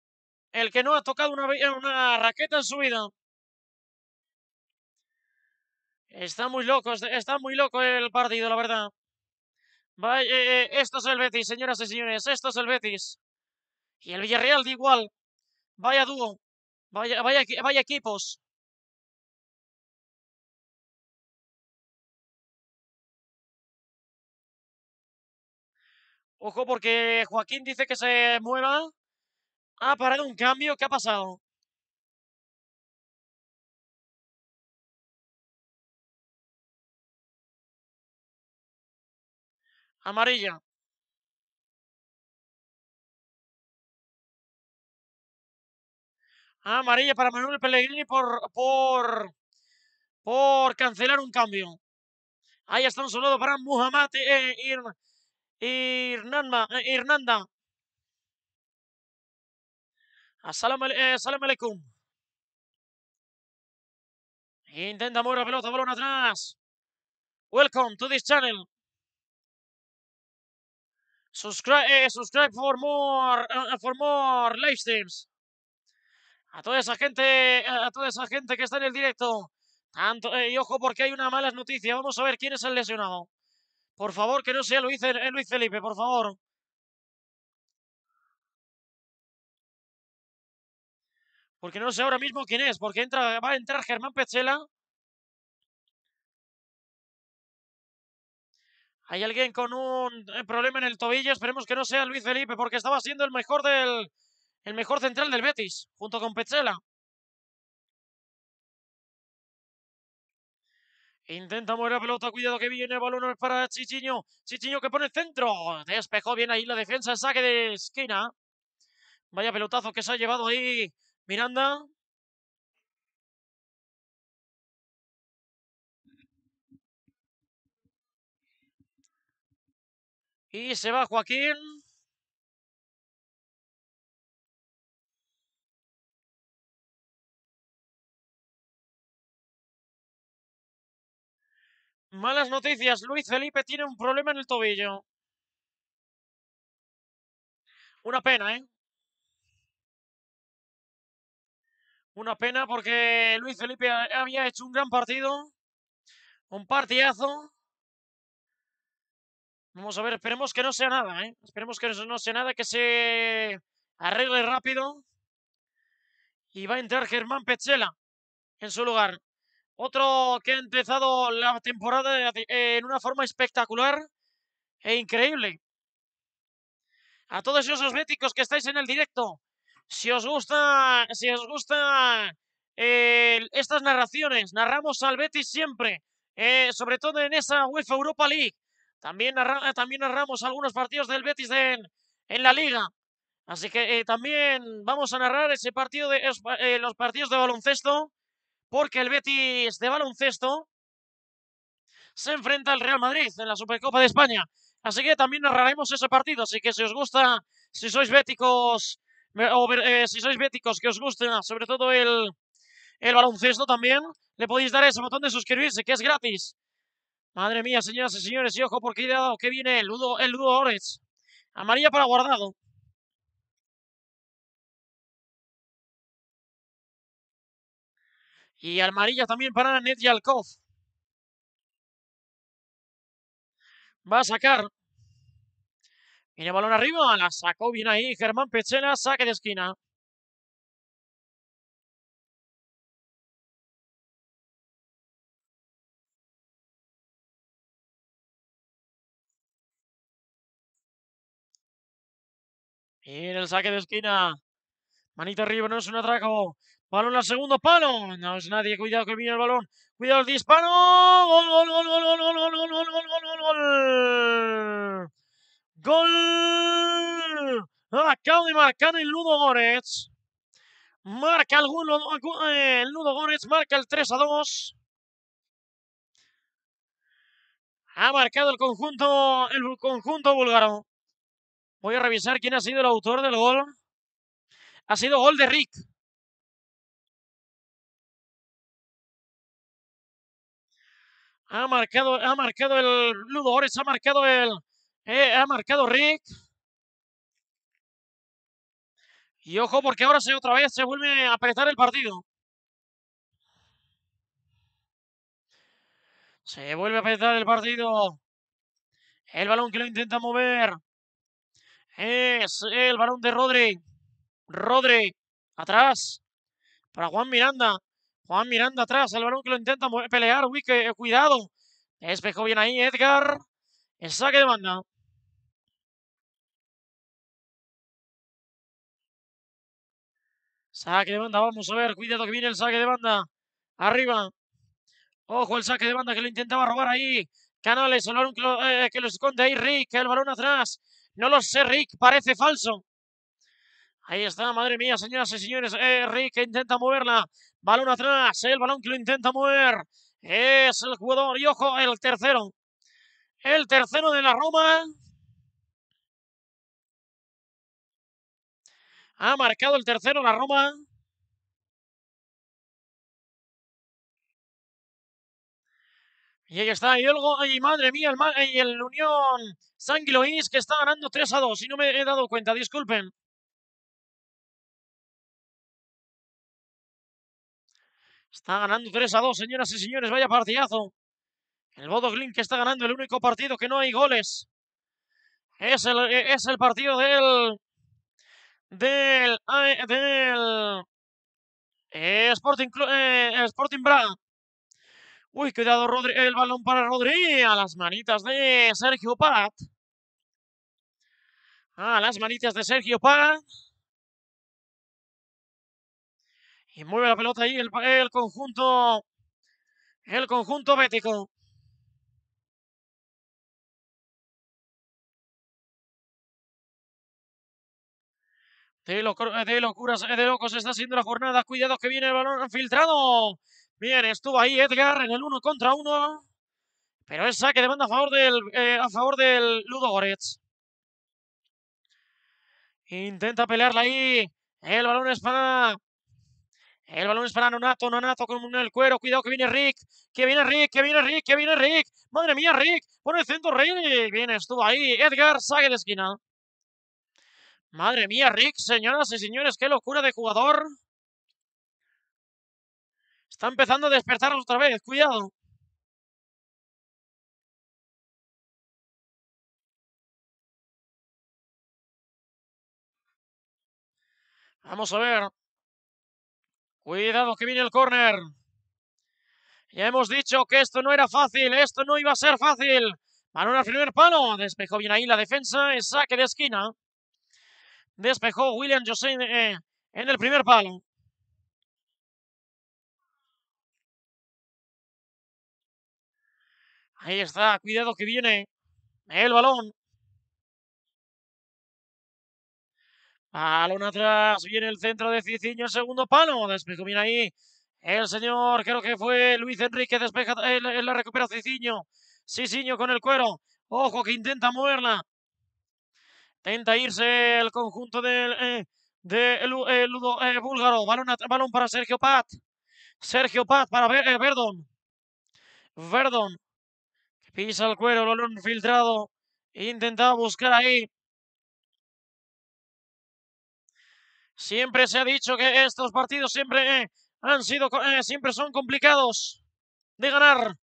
el que no ha tocado una, raqueta en su vida. Está muy loco, está muy loco el partido, la verdad. Vaya, eh, eh, esto es el Betis, señoras y señores, esto es el Betis. Y el Villarreal de igual. Vaya dúo, vaya, vaya, vaya equipos. Ojo porque Joaquín dice que se mueva. Ah, parado un cambio. ¿Qué ha pasado? Amarilla. Ah, amarilla para Manuel Pellegrini por, por, por cancelar un cambio. Ahí está un saludo para Muhammad e eh, Irnanda, eh, Hernanda. Asalamu eh, alaikum. intenta mover la pelota balón atrás welcome to this channel subscribe, eh, subscribe for more eh, for more live streams a toda esa gente a toda esa gente que está en el directo tanto y ojo porque hay una mala noticia vamos a ver quién es el lesionado por favor que no sea Luis Felipe por favor Porque no sé ahora mismo quién es, porque va a entrar Germán Pechela. Hay alguien con un eh, problema en el tobillo. Esperemos que no sea Luis Felipe, porque estaba siendo el mejor del. El mejor central del Betis, junto con Pechela. Intenta mover la pelota, cuidado que viene, balón para Chichiño. Chichiño que pone el centro. Despejó bien ahí la defensa, saque de esquina. Vaya pelotazo que se ha llevado ahí Miranda. Y se va Joaquín. Malas noticias, Luis Felipe tiene un problema en el tobillo. Una pena, ¿eh? Una pena porque Luis Felipe había hecho un gran partido. Un partidazo. Vamos a ver, esperemos que no sea nada, ¿eh? Esperemos que no sea nada, que se arregle rápido. Y va a entrar Germán Pechela en su lugar. Otro que ha empezado la temporada en una forma espectacular e increíble. A todos esos béticos que estáis en el directo, si os gusta, si os gusta estas narraciones, narramos al Betis siempre, eh, sobre todo en esa UEFA Europa League. También, también narramos algunos partidos del Betis en, la Liga. Así que eh, también vamos a narrar ese partido de, eh, los partidos de baloncesto, porque el Betis de baloncesto se enfrenta al Real Madrid en la Supercopa de España. Así que también narraremos ese partido. Así que si os gusta, si sois béticos o, eh, si sois béticos, que os gusten sobre todo el, baloncesto también, le podéis dar ese botón de suscribirse, que es gratis. Madre mía, señoras y señores, y ojo porque he dado que viene el Ludo, el Orech. Amarilla para guardado. Y amarilla también para net Yalkov. Va a sacar Viene balón arriba, la sacó bien ahí Germán Pechena, saque de esquina. Mira el saque de esquina. Manito arriba, no es un atraco. Balón al segundo palo. No es nadie. Cuidado que viene el balón. Cuidado el disparo. Gol, gol, gol, gol, gol, gol, gol, gol, gol, gol, gol. Gol. Acaba de marcar el Ludo Górez. Marca el, el eh, Ludo Górez. marca el 3 a 2. Ha marcado el conjunto, el conjunto búlgaro. Voy a revisar quién ha sido el autor del gol. Ha sido gol de Rick. Ha marcado, ha marcado el Ludo Górez. ha marcado el eh, ha marcado Rick. Y ojo porque ahora se otra vez se vuelve a apretar el partido. Se vuelve a apretar el partido. El balón que lo intenta mover. Es el balón de Rodri. Rodri. Atrás. Para Juan Miranda. Juan Miranda atrás. El balón que lo intenta pelear. Uy, que, eh, cuidado. Espejo bien ahí Edgar. El saque de banda. Saque de banda, vamos a ver. Cuidado que viene el saque de banda. Arriba. Ojo el saque de banda que lo intentaba robar ahí. Canales, el balón que lo, eh, esconde ahí Rick. El balón atrás. No lo sé, Rick. Parece falso. Ahí está, madre mía, señoras y señores. Eh, Rick intenta moverla. Balón atrás. El balón que lo intenta mover. Es el jugador. Y ojo, el tercero. El tercero de la Roma. Ha marcado el tercero la Roma. Y ahí está, y, luego madre mía, el, y el Unión Sanguiloís que está ganando 3 a 2. Y no me he dado cuenta, disculpen. Está ganando 3 a 2, señoras y señores, vaya partidazo. El Bodo Glin que está ganando el único partido que no hay goles. Es el, e, es el partido del del, Sporting, eh, Sporting Uy, cuidado el balón para Rodríguez. A las manitas de Sergio Pat. A las manitas de Sergio Paz Y mueve la pelota ahí el, el conjunto. El conjunto bético. Eh, de, locuras, eh, de locos está siendo la jornada. Cuidado que viene el balón filtrado. Bien, estuvo ahí Edgar en el uno contra uno. Pero es saque de a favor del, eh, a favor del Ludo Goretz. Intenta pelearla ahí. El balón es para... El balón es para Nonato, Nonato con el cuero. Cuidado que viene Rick. Que viene Rick, que viene Rick, que viene Rick. Madre mía, Rick. Pone el centro, Rick. Bien, estuvo ahí. Edgar, saque de esquina. Madre mía, Rick, señoras y señores, qué locura de jugador. Está empezando a despertar otra vez, cuidado. Vamos a ver. Cuidado que viene el córner. Ya hemos dicho que esto no era fácil, esto no iba a ser fácil. Manona al primer palo, despejó bien ahí la defensa, el saque de esquina. Despejó William José eh, en el primer palo. Ahí está, cuidado que viene el balón. Balón atrás, viene el centro de Ciciño, segundo palo. Despejó Mira ahí el señor, creo que fue Luis Enrique, despeja, él, eh, la recupera Ciciño. Ciciño con el cuero. Ojo que intenta moverla. Tenta irse el conjunto del, eh, de eh, eh, Ludo Búlgaro. Balón, para Sergio Paz. Sergio Paz para Verdon. Verdon. Pisa el cuero, balón filtrado. Intentaba buscar ahí. Siempre se ha dicho que estos partidos siempre han sido, siempre son complicados de ganar.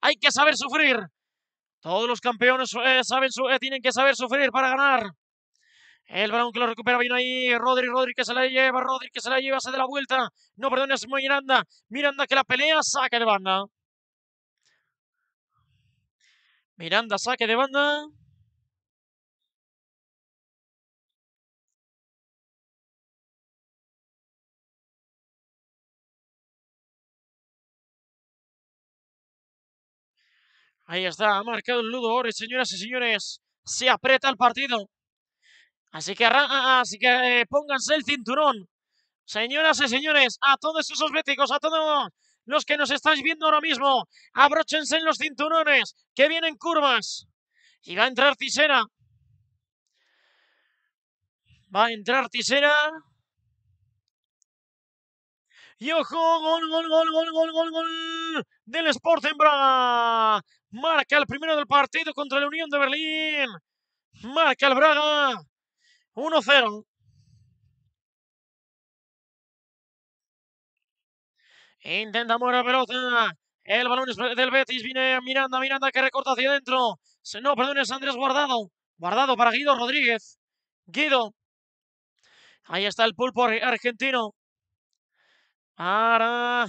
Hay que saber sufrir. Todos los campeones saben, tienen que saber sufrir para ganar. El balón que lo recupera bien ahí. Rodri, Rodri que se la lleva. Rodri que se la lleva. Se da la vuelta. No, perdones, es Miranda. Miranda que la pelea. Saque de banda. Miranda, saque de banda. Ahí está, ha marcado el Ludo ahora, señoras y señores. Se aprieta el partido. Así que, ah, ah, así eh, pónganse el cinturón. Señoras y señores, a todos esos béticos, a todos los que nos estáis viendo ahora mismo, abróchense en los cinturones, que vienen curvas. Y va a entrar Tisera. Va a entrar Tisera. Y ojo, gol, gol, gol, gol, gol, gol, gol del Sport en Braga. Marca el primero del partido contra la Unión de Berlín. Marca el Braga. 1-0. Intenta muera pelota. El balón es del Betis. Viene Miranda, Miranda que recorta hacia adentro. No, perdón, es Andrés Guardado. Guardado para Guido Rodríguez. Guido. Ahí está el pulpo argentino. Para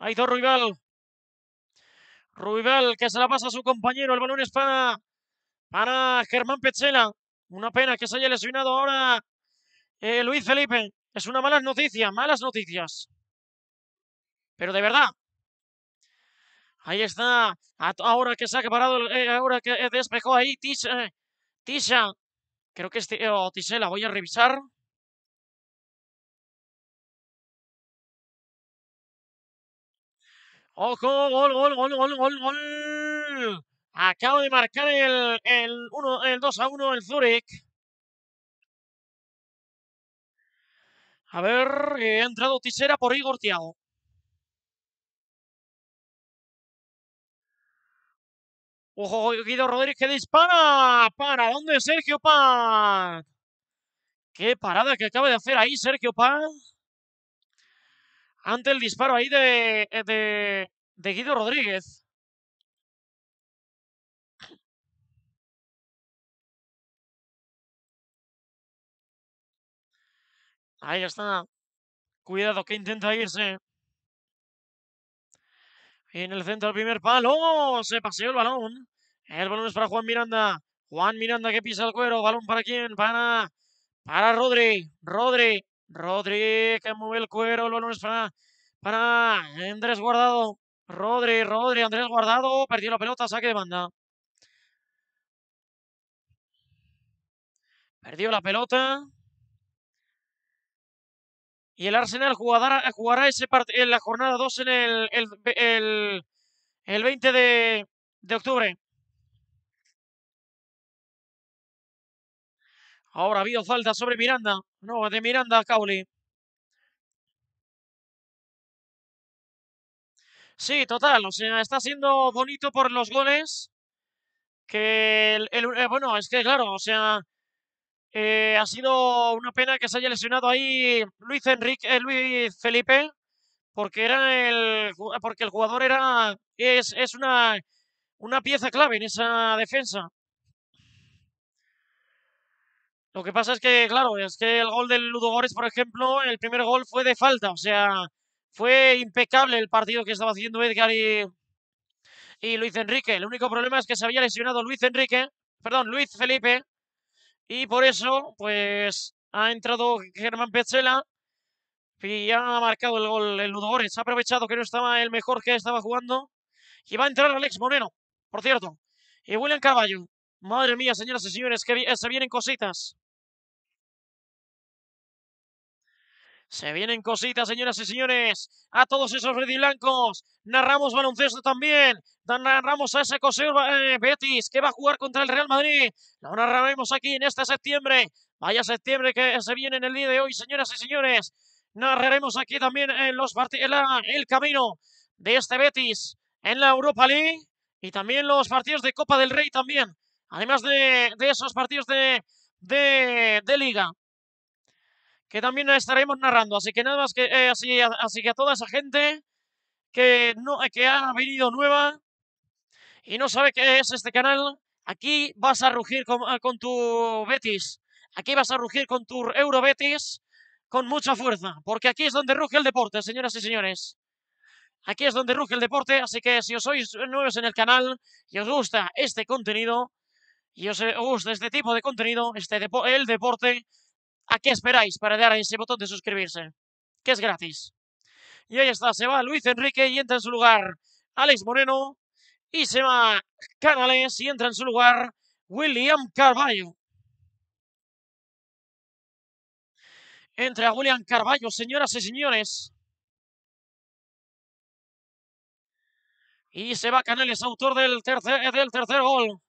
está Ruibal. Ruibal que se la pasa a su compañero. El balón es para, para Germán Pechela. Una pena que se haya lesionado ahora eh, Luis Felipe. Es una mala noticia, malas noticias. Pero de verdad. Ahí está. Ahora que se ha parado, eh, ahora que eh, despejó ahí Tisha. Tisha. Creo que es oh, Tisela. Voy a revisar. ¡Ojo! ¡Gol, gol, gol, gol, gol, gol! Acaba de marcar el, el, 2 a 1 el Zurich. A ver, eh, ha entrado Tisera por Igor Tiago. Ojo, Guido Rodríguez que dispara. ¿Para dónde Sergio Paz? Qué parada que acaba de hacer ahí Sergio Paz. Ante el disparo ahí de Guido Rodríguez. Ahí está. Cuidado que intenta irse. en el centro, el primer palo. Se paseó el balón. El balón es para Juan Miranda. Juan Miranda que pisa el cuero. ¿Balón para quién? Para. Para Rodri. Rodri. Rodri que mueve el cuero. El balón es para. Para Andrés Guardado. Rodri, Rodri, Andrés Guardado. Perdió la pelota. Saque de banda. Perdió la pelota. Y el Arsenal jugará, jugará ese en la jornada 2 en el, el, el, el 20 de, de octubre. Ahora ha habido falta sobre Miranda. No, de Miranda a Sí, total. O sea, está siendo bonito por los goles. Que, el, eh, bueno, es que claro, o sea, eh, ha sido una pena que se haya lesionado ahí Luis Enrique, eh, Luis Felipe, porque era el eh, porque el jugador era es, una, una pieza clave en esa defensa. Lo que pasa es que, claro, es que el gol del Ludo por ejemplo, el primer gol fue de falta. O sea, fue impecable el partido que estaba haciendo Edgar y, y Luis Enrique. El único problema es que se había lesionado Luis Enrique, perdón, Luis Felipe, y por eso, pues, ha entrado Germán Pezzella y ha marcado el gol el Ludogorets. Ha aprovechado que no estaba el mejor que estaba jugando. Y va a entrar Alex Moreno, por cierto. Y William Caballo Madre mía, señoras y señores, que se vienen cositas. Se vienen cositas, señoras y señores, a todos esos redilancos. Narramos baloncesto también. Narramos a ese cosero eh, Betis que va a jugar contra el Real Madrid. Lo narraremos aquí en este septiembre. Vaya septiembre que se viene en el día de hoy, señoras y señores. Narraremos aquí también eh, los partidos, el camino de este Betis en la Europa League y también los partidos de Copa del Rey también. Además de, esos partidos de Liga que también estaremos narrando. Así que nada más que, eh, así, así que a toda esa gente que, no, que ha venido nueva y no sabe qué es este canal, aquí vas a rugir con, ah, con tu Betis. Aquí vas a rugir con tu Euro Betis con mucha fuerza, porque aquí es donde ruge el deporte, señoras y señores. Aquí es donde ruge el deporte, así que si os sois nuevos en el canal y os gusta este contenido, y os gusta este tipo de contenido, este el deporte, ¿A qué esperáis para dar ese botón de suscribirse? Que es gratis. Y ahí está, se va Luis Enrique y entra en su lugar Alex Moreno. Y se va Canales y entra en su lugar William Carballo. Entra William Carballo, señoras y señores. Y se va Canales, autor del tercer gol.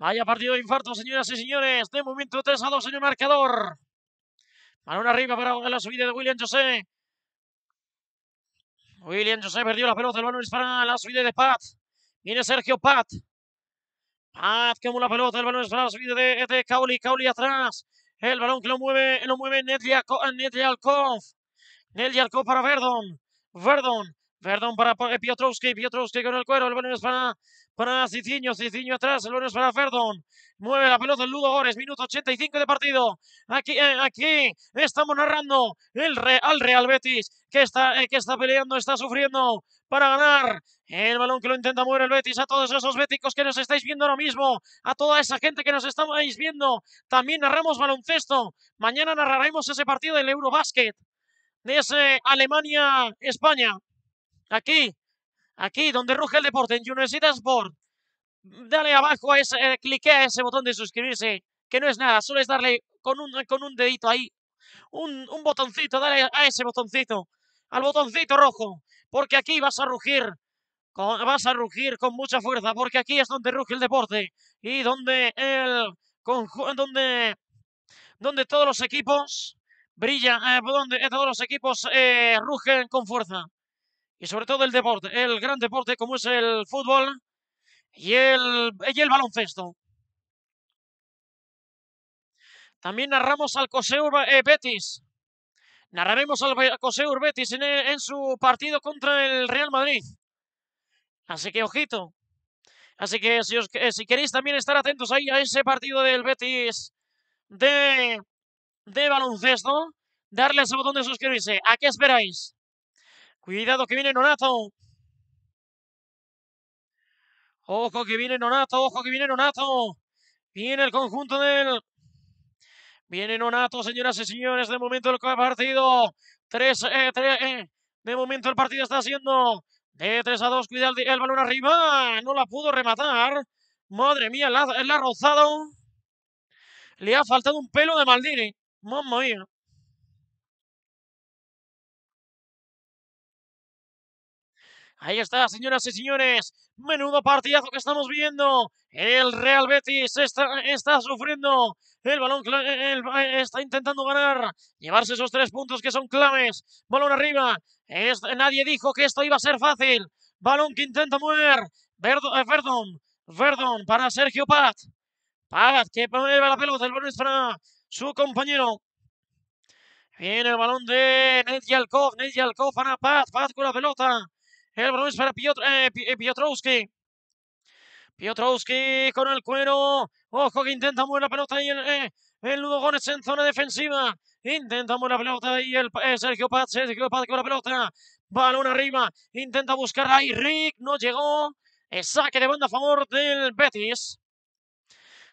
Vaya partido de infarto, señoras y señores. De momento 3 a 2 en el marcador. Balón arriba para la subida de William José. William José perdió la pelota. El balón es para la subida de Pat. Viene Sergio Pat. Pat quemó la pelota. El balón es para la subida de, de Cauli. Cauli atrás. El balón que lo mueve, lo mueve Nedley Alcov. para Verdon. Verdon Perdón, para Piotrowski, Piotrowski con el cuero, el balón es para, para Cicinho, Cicinho atrás, el balón es para Ferdon. Mueve la pelota el Ludo Gores, minuto 85 de partido. Aquí, eh, aquí estamos narrando el al Real Betis, que está, eh, que está peleando, está sufriendo para ganar. El balón que lo intenta mover el Betis a todos esos béticos que nos estáis viendo ahora mismo, a toda esa gente que nos estáis viendo. También narramos baloncesto. Mañana narraremos ese partido del Eurobasket. De ese eh, Alemania-España. Aquí, aquí, donde ruge el deporte, en Universidad Sport. Dale abajo, a ese, eh, clique a ese botón de suscribirse, que no es nada, solo es darle con un, con un dedito ahí, un, un botoncito, dale a ese botoncito, al botoncito rojo, porque aquí vas a rugir, vas a rugir con mucha fuerza, porque aquí es donde ruge el deporte y donde el donde, donde todos los equipos brillan, eh, donde todos los equipos eh, rugen con fuerza y sobre todo el deporte, el gran deporte como es el fútbol y el, y el baloncesto. También narramos al Coseur eh, Betis. Narraremos al Coseur Betis en, su partido contra el Real Madrid. Así que ojito. Así que si, eh, si queréis también estar atentos ahí a ese partido del Betis de, de baloncesto, darle ese botón de suscribirse. ¿A qué esperáis? Cuidado que viene Nonato. Ojo que viene Nonato, ojo que viene Nonato. Viene el conjunto del... Viene Nonato, señoras y señores. De momento el partido. 3, 3 eh, eh, De momento el partido está siendo de 3 a 2. cuidado, el, balón arriba. No la pudo rematar. Madre mía, él la ha rozado. Le ha faltado un pelo de Maldini. Mamma mía. Ahí está, señoras y señores. Menudo partidazo que estamos viendo. El Real Betis está, sufriendo. El balón eh, eh, está intentando ganar. Llevarse esos tres puntos que son claves. Balón arriba. nadie dijo que esto iba a ser fácil. Balón que intenta mover. Verdón, eh, verdón, Verdon. para Sergio Paz. Paz que mueve la pelota. El balón es para su compañero. Viene el balón de Ned Yalkov. Ned Yalkov para Paz. Paz con la pelota. El balón para eh, eh, Piotrowski. Piotrowski con el cuero. Ojo que intenta mover la pelota y el, eh, Gómez en zona defensiva. Intenta mover la pelota y el eh, Sergio Paz. Sergio Paz con la pelota. Balón arriba. Intenta buscar ahí. Rick no llegó. Saque de banda a favor del Betis.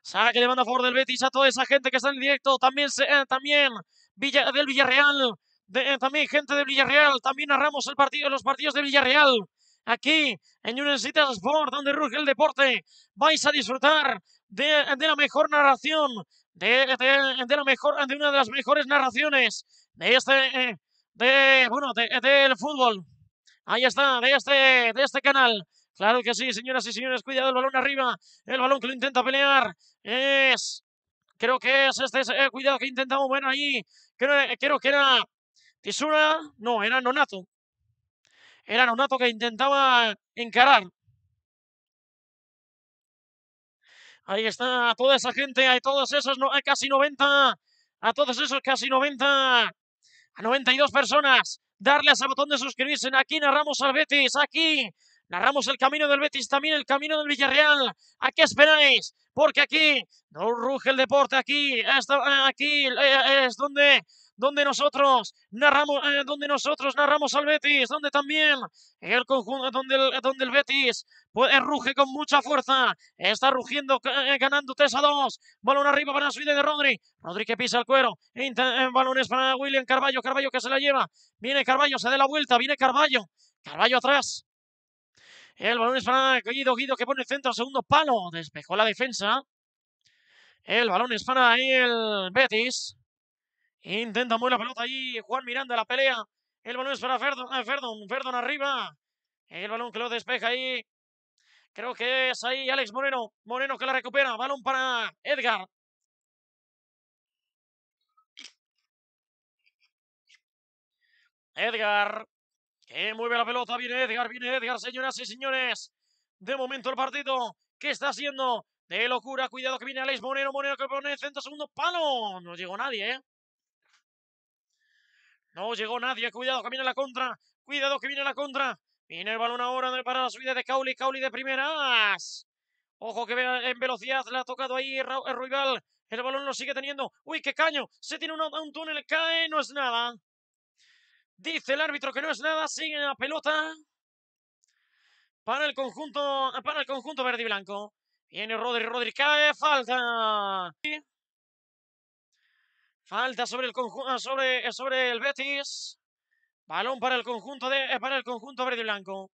Saque de banda a favor del Betis a toda esa gente que está en directo. También, también Villa, del Villarreal. Eh, también gente de Villarreal, también narramos el partido, los partidos de Villarreal. Aquí en Unicitas Sport, donde ruge el deporte, vais a disfrutar de, la mejor narración, de, de, la mejor, de una de las mejores narraciones de este, eh, de, bueno, del fútbol. Ahí está, de este, de este canal. Claro que sí, señoras y señores, cuidado el balón arriba, el balón que lo intenta pelear es, creo que es este, eh, cuidado que intentamos bueno, ahí, creo, creo que era Tisura, no, era Nonato. Era Nonato que intentaba encarar. Ahí está toda esa gente, hay todos esos, hay casi 90, a todos esos casi 90, a 92 personas. Darle a ese botón de suscribirse. Aquí narramos al Betis, aquí Narramos el camino del Betis, también el camino del Villarreal. ¿A qué esperáis? Porque aquí no ruge el deporte, aquí, aquí eh, es donde donde nosotros narramos, eh, donde nosotros narramos al Betis, donde también el conjunto, donde el, donde el Betis puede, ruge con mucha fuerza, está rugiendo, eh, ganando 3 a 2, balón arriba para la subida de Rodri, Rodri que pisa el cuero, en balones para William Carballo, Carballo que se la lleva, viene Carballo, se da la vuelta, viene Carballo, Carballo atrás, el balón es para Guido, Guido que pone el centro, segundo palo. Despejó la defensa. El balón es para el Betis. Intenta muy la pelota allí. Juan Miranda la pelea. El balón es para Ferdon. perdón ah, Ferdon, arriba. El balón que lo despeja ahí. Creo que es ahí Alex Moreno. Moreno que la recupera. Balón para Edgar. Edgar que mueve la pelota, viene Edgar, viene Edgar, señoras y señores. De momento el partido ¿Qué está haciendo? de locura. Cuidado que viene Alex Monero, Monero que pone el centro, segundo palo. No llegó nadie, ¿eh? No llegó nadie, cuidado que viene la contra, cuidado que viene la contra. Viene el balón ahora para la subida de Cauli, Cauli de primeras. Ojo que en velocidad le ha tocado ahí ruigal El balón lo sigue teniendo. Uy, qué caño. Se tiene un túnel, cae, no es nada. Dice el árbitro que no es nada, sigue la pelota para el conjunto, para el conjunto verde y blanco. Viene Rodri, Rodri cae, falta. Falta sobre el ah, sobre, sobre el Betis. Balón para el conjunto de eh, para el conjunto verde y blanco.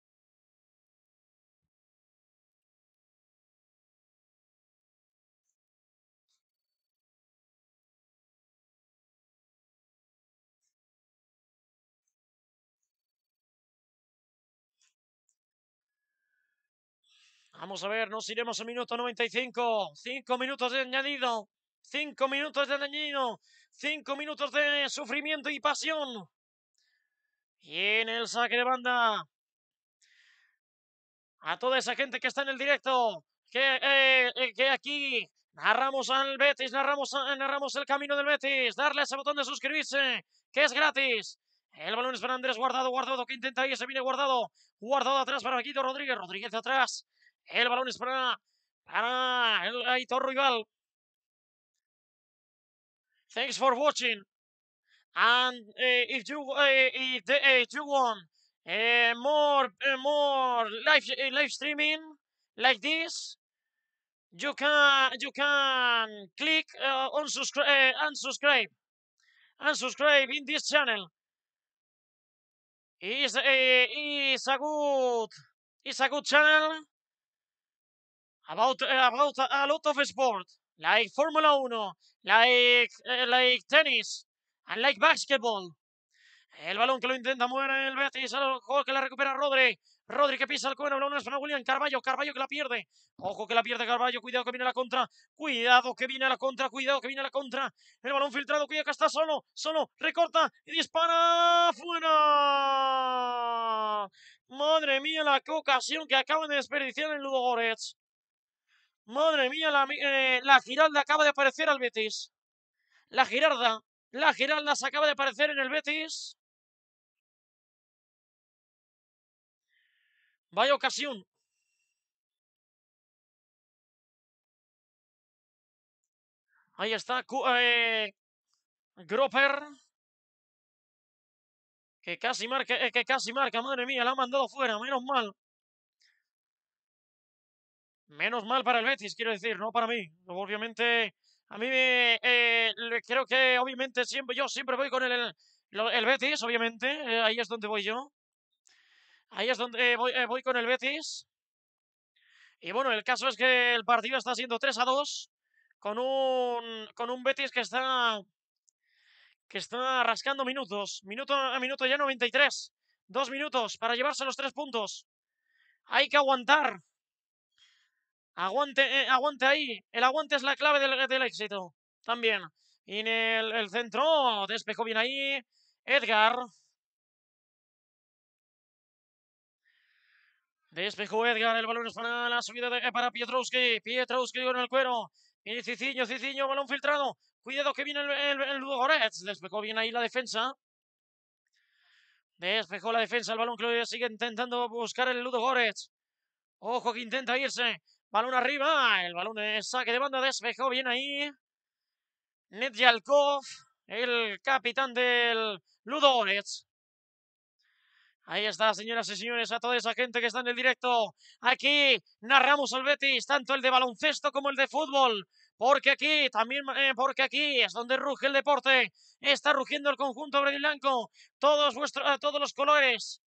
Vamos a ver, nos iremos al minuto 95. Cinco minutos de añadido. Cinco minutos de añadido. Cinco minutos de sufrimiento y pasión. Y en el saque de banda. A toda esa gente que está en el directo. Que, eh, que aquí narramos al Betis, narramos, narramos el camino del Betis. Darle a ese botón de suscribirse, que es gratis. El balón es para Andrés Guardado, Guardado que intenta y se viene Guardado. Guardado atrás para Guido Rodríguez, Rodríguez atrás. El balón es para, para el editor rival. Thanks for watching. And uh, if you uh, if, the, uh, if, you want eh, more more live live streaming like this, you can you can click on subscribe and subscribe and subscribe in this channel. It's a, it's a good it's a good channel. Eh, about, a lot of sport, like Formula 1, like, eh, like tennis, and like basketball. El balón que lo intenta muere el Betis, el que la recupera Rodri. Rodri que pisa el cuero, balón es para William Carballo, Carballo que la pierde. Ojo que la pierde Carballo, cuidado que viene la contra. Cuidado que viene la contra, cuidado que viene la contra. El balón filtrado, cuidado que está solo, solo, recorta y dispara fuera. Madre mía, la ocasión que acaban de desperdiciar en Ludo Goretz. Madre mía, la, eh, la Giralda acaba de aparecer al Betis. La Giralda. La Giralda se acaba de aparecer en el Betis. Vaya ocasión. Ahí está. Eh, Groper Gropper. Que casi marca, eh, que casi marca, madre mía, la ha mandado fuera, menos mal. Menos mal para el Betis, quiero decir, no para mí. Obviamente, a mí me. Eh, creo que obviamente siempre yo siempre voy con el, el, Betis, obviamente. Eh, ahí es donde voy yo. Ahí es donde eh, voy, con el Betis. Y bueno, el caso es que el partido está siendo 3 a 2 con un, con un Betis que está, que está rascando minutos. Minuto a minuto ya 93. Dos minutos para llevarse los tres puntos. Hay que aguantar. Aguante, eh, aguante ahí. El aguante es la clave del, éxito. También. Y en el, centro despejó bien ahí Edgar. Despejó Edgar, el balón es para la subida de, eh, para Pietrowski. Pietrowski con el cuero. Y Ciciño, Ciciño, balón filtrado. Cuidado que viene el, Ludo Goretz. Despejó bien ahí la defensa. Despejó la defensa, el balón que sigue intentando buscar el Ludo Goretz. Ojo que intenta irse. Balón arriba, el balón de saque de banda despejó bien ahí. Nedjalkov, el capitán del Ludovic. Ahí está, señoras y señores, a toda esa gente que está en el directo. Aquí narramos el Betis, tanto el de baloncesto como el de fútbol. Porque aquí, también, eh, porque aquí es donde ruge el deporte. Está rugiendo el conjunto verde y blanco. Todos, vuestros, todos los colores.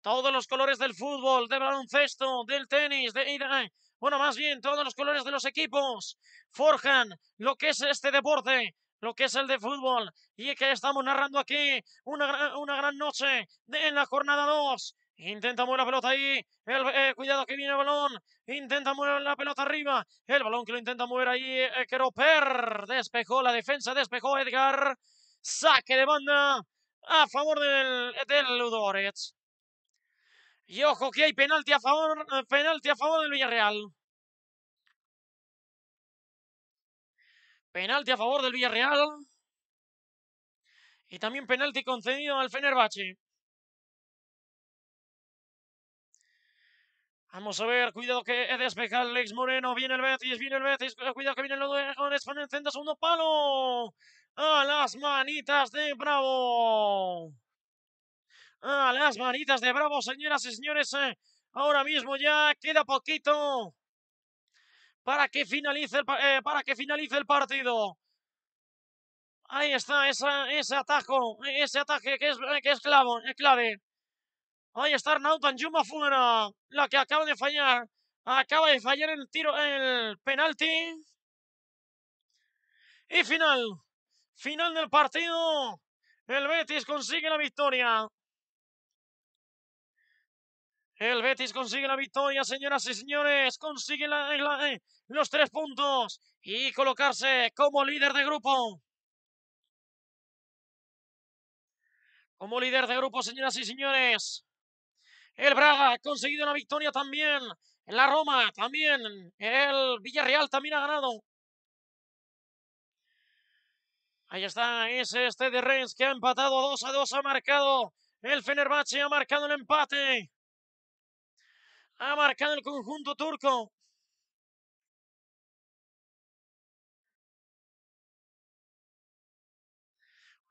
Todos los colores del fútbol, del baloncesto, del tenis, de, eh, bueno, más bien todos los colores de los equipos forjan lo que es este deporte, lo que es el de fútbol. Y que estamos narrando aquí una, gran noche de, en la jornada 2. Intenta mover la pelota ahí. Eh, cuidado que viene el balón. Intenta mover la pelota arriba. El balón que lo intenta mover ahí. que eh, per Despejó la defensa. Despejó Edgar. Saque de banda a favor del, del Ludorets. Y ojo que hay penalti a favor, penalti a favor del Villarreal. Penalti a favor del Villarreal. Y también penalti concedido al Fenerbahce. Vamos a ver, cuidado que despejar, Lex Moreno, viene el Betis, viene el Betis, cuidado que viene el Odejones, en el segundo palo. A las manitas de Bravo a ah, las manitas de Bravo, señoras y señores. Eh, ahora mismo ya queda poquito para que finalice el, eh, para que finalice el partido. Ahí está ese atajo, ese ataque que es, eh, que es, es clave. Ahí está Nautan Yuma fuera, la que acaba de fallar. Acaba de fallar el tiro, el penalti. Y final, final del partido. El Betis consigue la victoria. El Betis consigue la victoria, señoras y señores. Consigue la, eh, los tres puntos y colocarse como líder de grupo. Como líder de grupo, señoras y señores. El Braga ha conseguido una victoria también. La Roma también. El Villarreal también ha ganado. Ahí está, es este de Rennes que ha empatado 2 a 2. Ha marcado el Fenerbahce, ha marcado el empate. Ha ah, marcado el conjunto turco.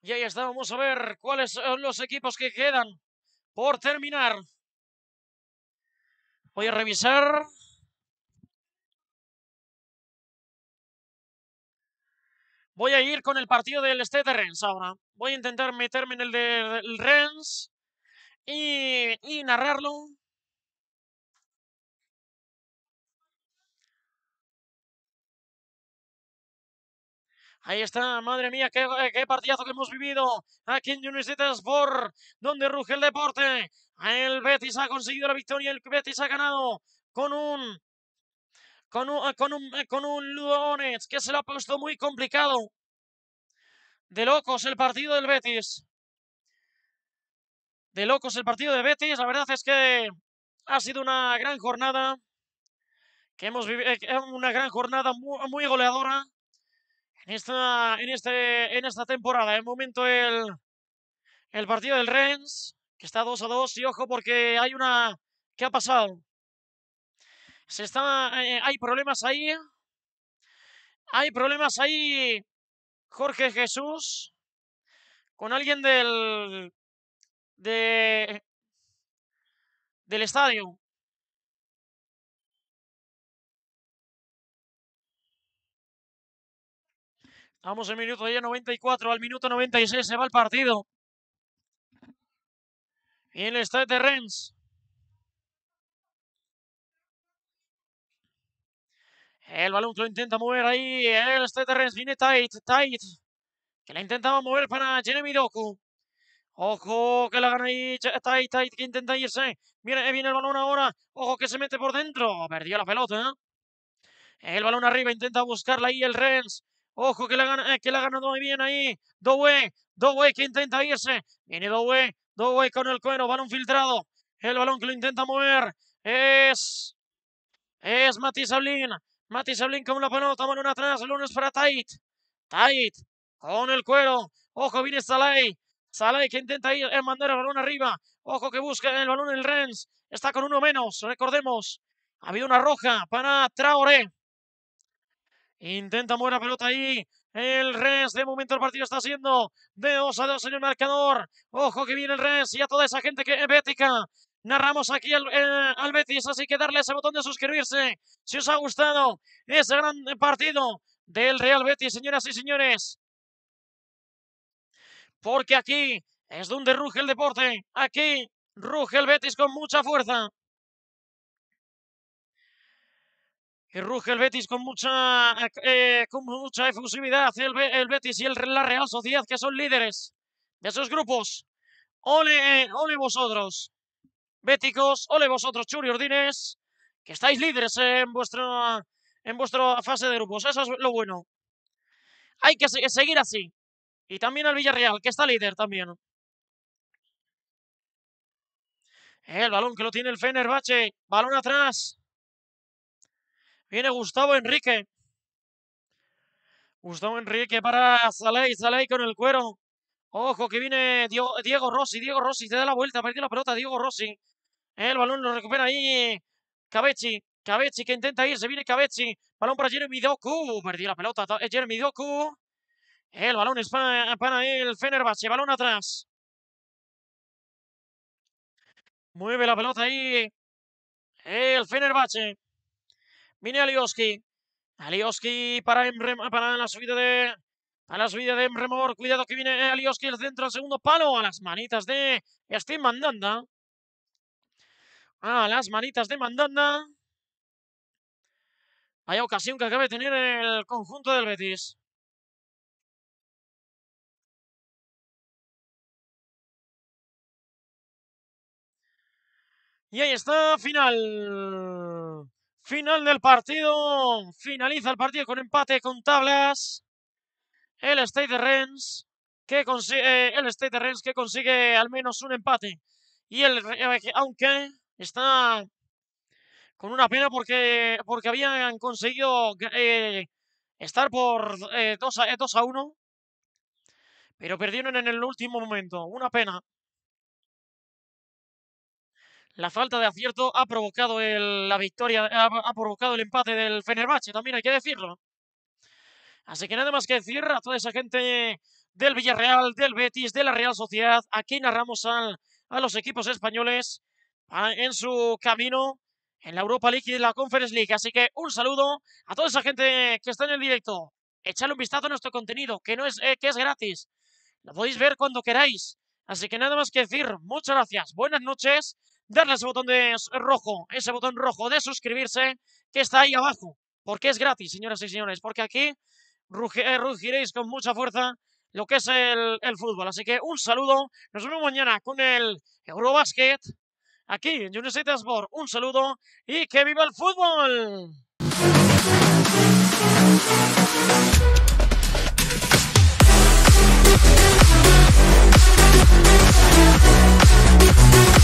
Y ahí está, vamos a ver cuáles son los equipos que quedan por terminar. Voy a revisar. Voy a ir con el partido del de Rens ahora. Voy a intentar meterme en el del de y narrarlo. Ahí está, madre mía, eh, qué, partidazo que hemos vivido aquí en de Sport, donde ruge el deporte. El Betis ha conseguido la victoria, el Betis ha ganado con un con un, eh, con un, eh, que se lo ha puesto muy complicado. De locos el partido del Betis. De locos el partido de Betis. La verdad es que ha sido una gran jornada. Que hemos vivido una gran jornada muy goleadora en esta, en este, en esta temporada. ¿eh? en momento el, el partido del Rennes, que está 2 a 2, y ojo porque hay una... ¿Qué ha pasado? Se está, eh, hay problemas ahí. Hay problemas ahí, Jorge Jesús, con alguien del... De, del estadio. Vamos en minuto ya 94, al minuto 96 se va el partido. Y el State de Rennes. El balón lo intenta mover ahí. El State de Rennes viene tight, tight. Que la intentaba mover para Jeremy Doku. Ojo, que la gana ahí. Tight, tight, que intenta irse. mira viene el balón ahora. Ojo, que se mete por dentro. Perdió la pelota. ¿eh? El balón arriba, intenta buscarla ahí el Rennes. Ojo eh, que la, ha ganado muy bien ahí. Dowe, Dowe que intenta irse. Viene Dowe, Dowe con el cuero, balón filtrado. El balón que lo intenta mover es... Es Mati Sablin. Mati Sablin con la pelota, balón atrás, lunes para Tait. Tait con el cuero. Ojo, viene Salai. Salai que intenta ir, en eh, mandar el balón arriba. Ojo que busca el balón el Rens. Está con uno menos, recordemos. había una roja para Traoré. Intenta mover la pelota ahí. El res, de momento el partido está siendo de osa a señor marcador. Ojo que viene el res y a toda esa gente que es eh, bética. Narramos aquí al, eh, al Betis, así que darle ese botón de suscribirse si os ha gustado ese gran partido del Real Betis, señoras y señores. Porque aquí es donde ruge el deporte, aquí ruge el Betis con mucha fuerza. Y ruge el Betis con mucha, eh, con mucha efusividad. El, el Betis y el, la Real Sociedad, que son líderes de esos grupos. Ole, ole vosotros, béticos. Ole vosotros, Churi Ordines, que estáis líderes en, vuestro, en vuestra fase de grupos. Eso es lo bueno. Hay que seguir así. Y también al Villarreal, que está líder también. El balón que lo tiene el Fenerbahce. Balón atrás. Viene Gustavo Enrique. Gustavo Enrique para Salei, Salei con el cuero. Ojo que viene Diego, Rossi, Diego Rossi se da la vuelta, perdió la pelota Diego Rossi. El balón lo recupera ahí Cabechi. Cabechi que intenta ir se viene Cabechi. Balón para Jeremy Doku, perdió la pelota Jeremy Doku. El balón es para, para el Fenerbahce, balón atrás. Mueve la pelota ahí el Fenerbahce. Viene Alioski. Alioski para, la subida de... A la subida de Emremor. Cuidado que viene Alioski. El centro al segundo palo. A las manitas de Steve Mandanda. A las manitas de Mandanda. Hay ocasión que acabe de tener el conjunto del Betis. Y ahí está, final. Final del partido. Finaliza el partido con empate con tablas. El State de Rennes que consigue eh, el State que consigue al menos un empate. Y el eh, aunque está con una pena porque porque habían conseguido eh, estar por 2 a 1, pero perdieron en el último momento. Una pena. La falta de acierto ha provocado el, la victoria, ha, provocado el empate del Fenerbahce, también hay que decirlo. Así que nada más que decir a toda esa gente del Villarreal, del Betis, de la Real Sociedad, aquí narramos al, a los equipos españoles en su camino en la Europa League y en la Conference League. Así que un saludo a toda esa gente que está en el directo. Echadle un vistazo a nuestro contenido, que, no es, eh, que es gratis. Lo podéis ver cuando queráis. Así que nada más que decir, muchas gracias, buenas noches darle ese botón de rojo, ese botón rojo de suscribirse que está ahí abajo, porque es gratis, señoras y señores, porque aquí eh, rugiréis con mucha fuerza lo que es el, fútbol. Así que un saludo, nos vemos mañana con el Eurobasket aquí en United por Un saludo y que viva el fútbol.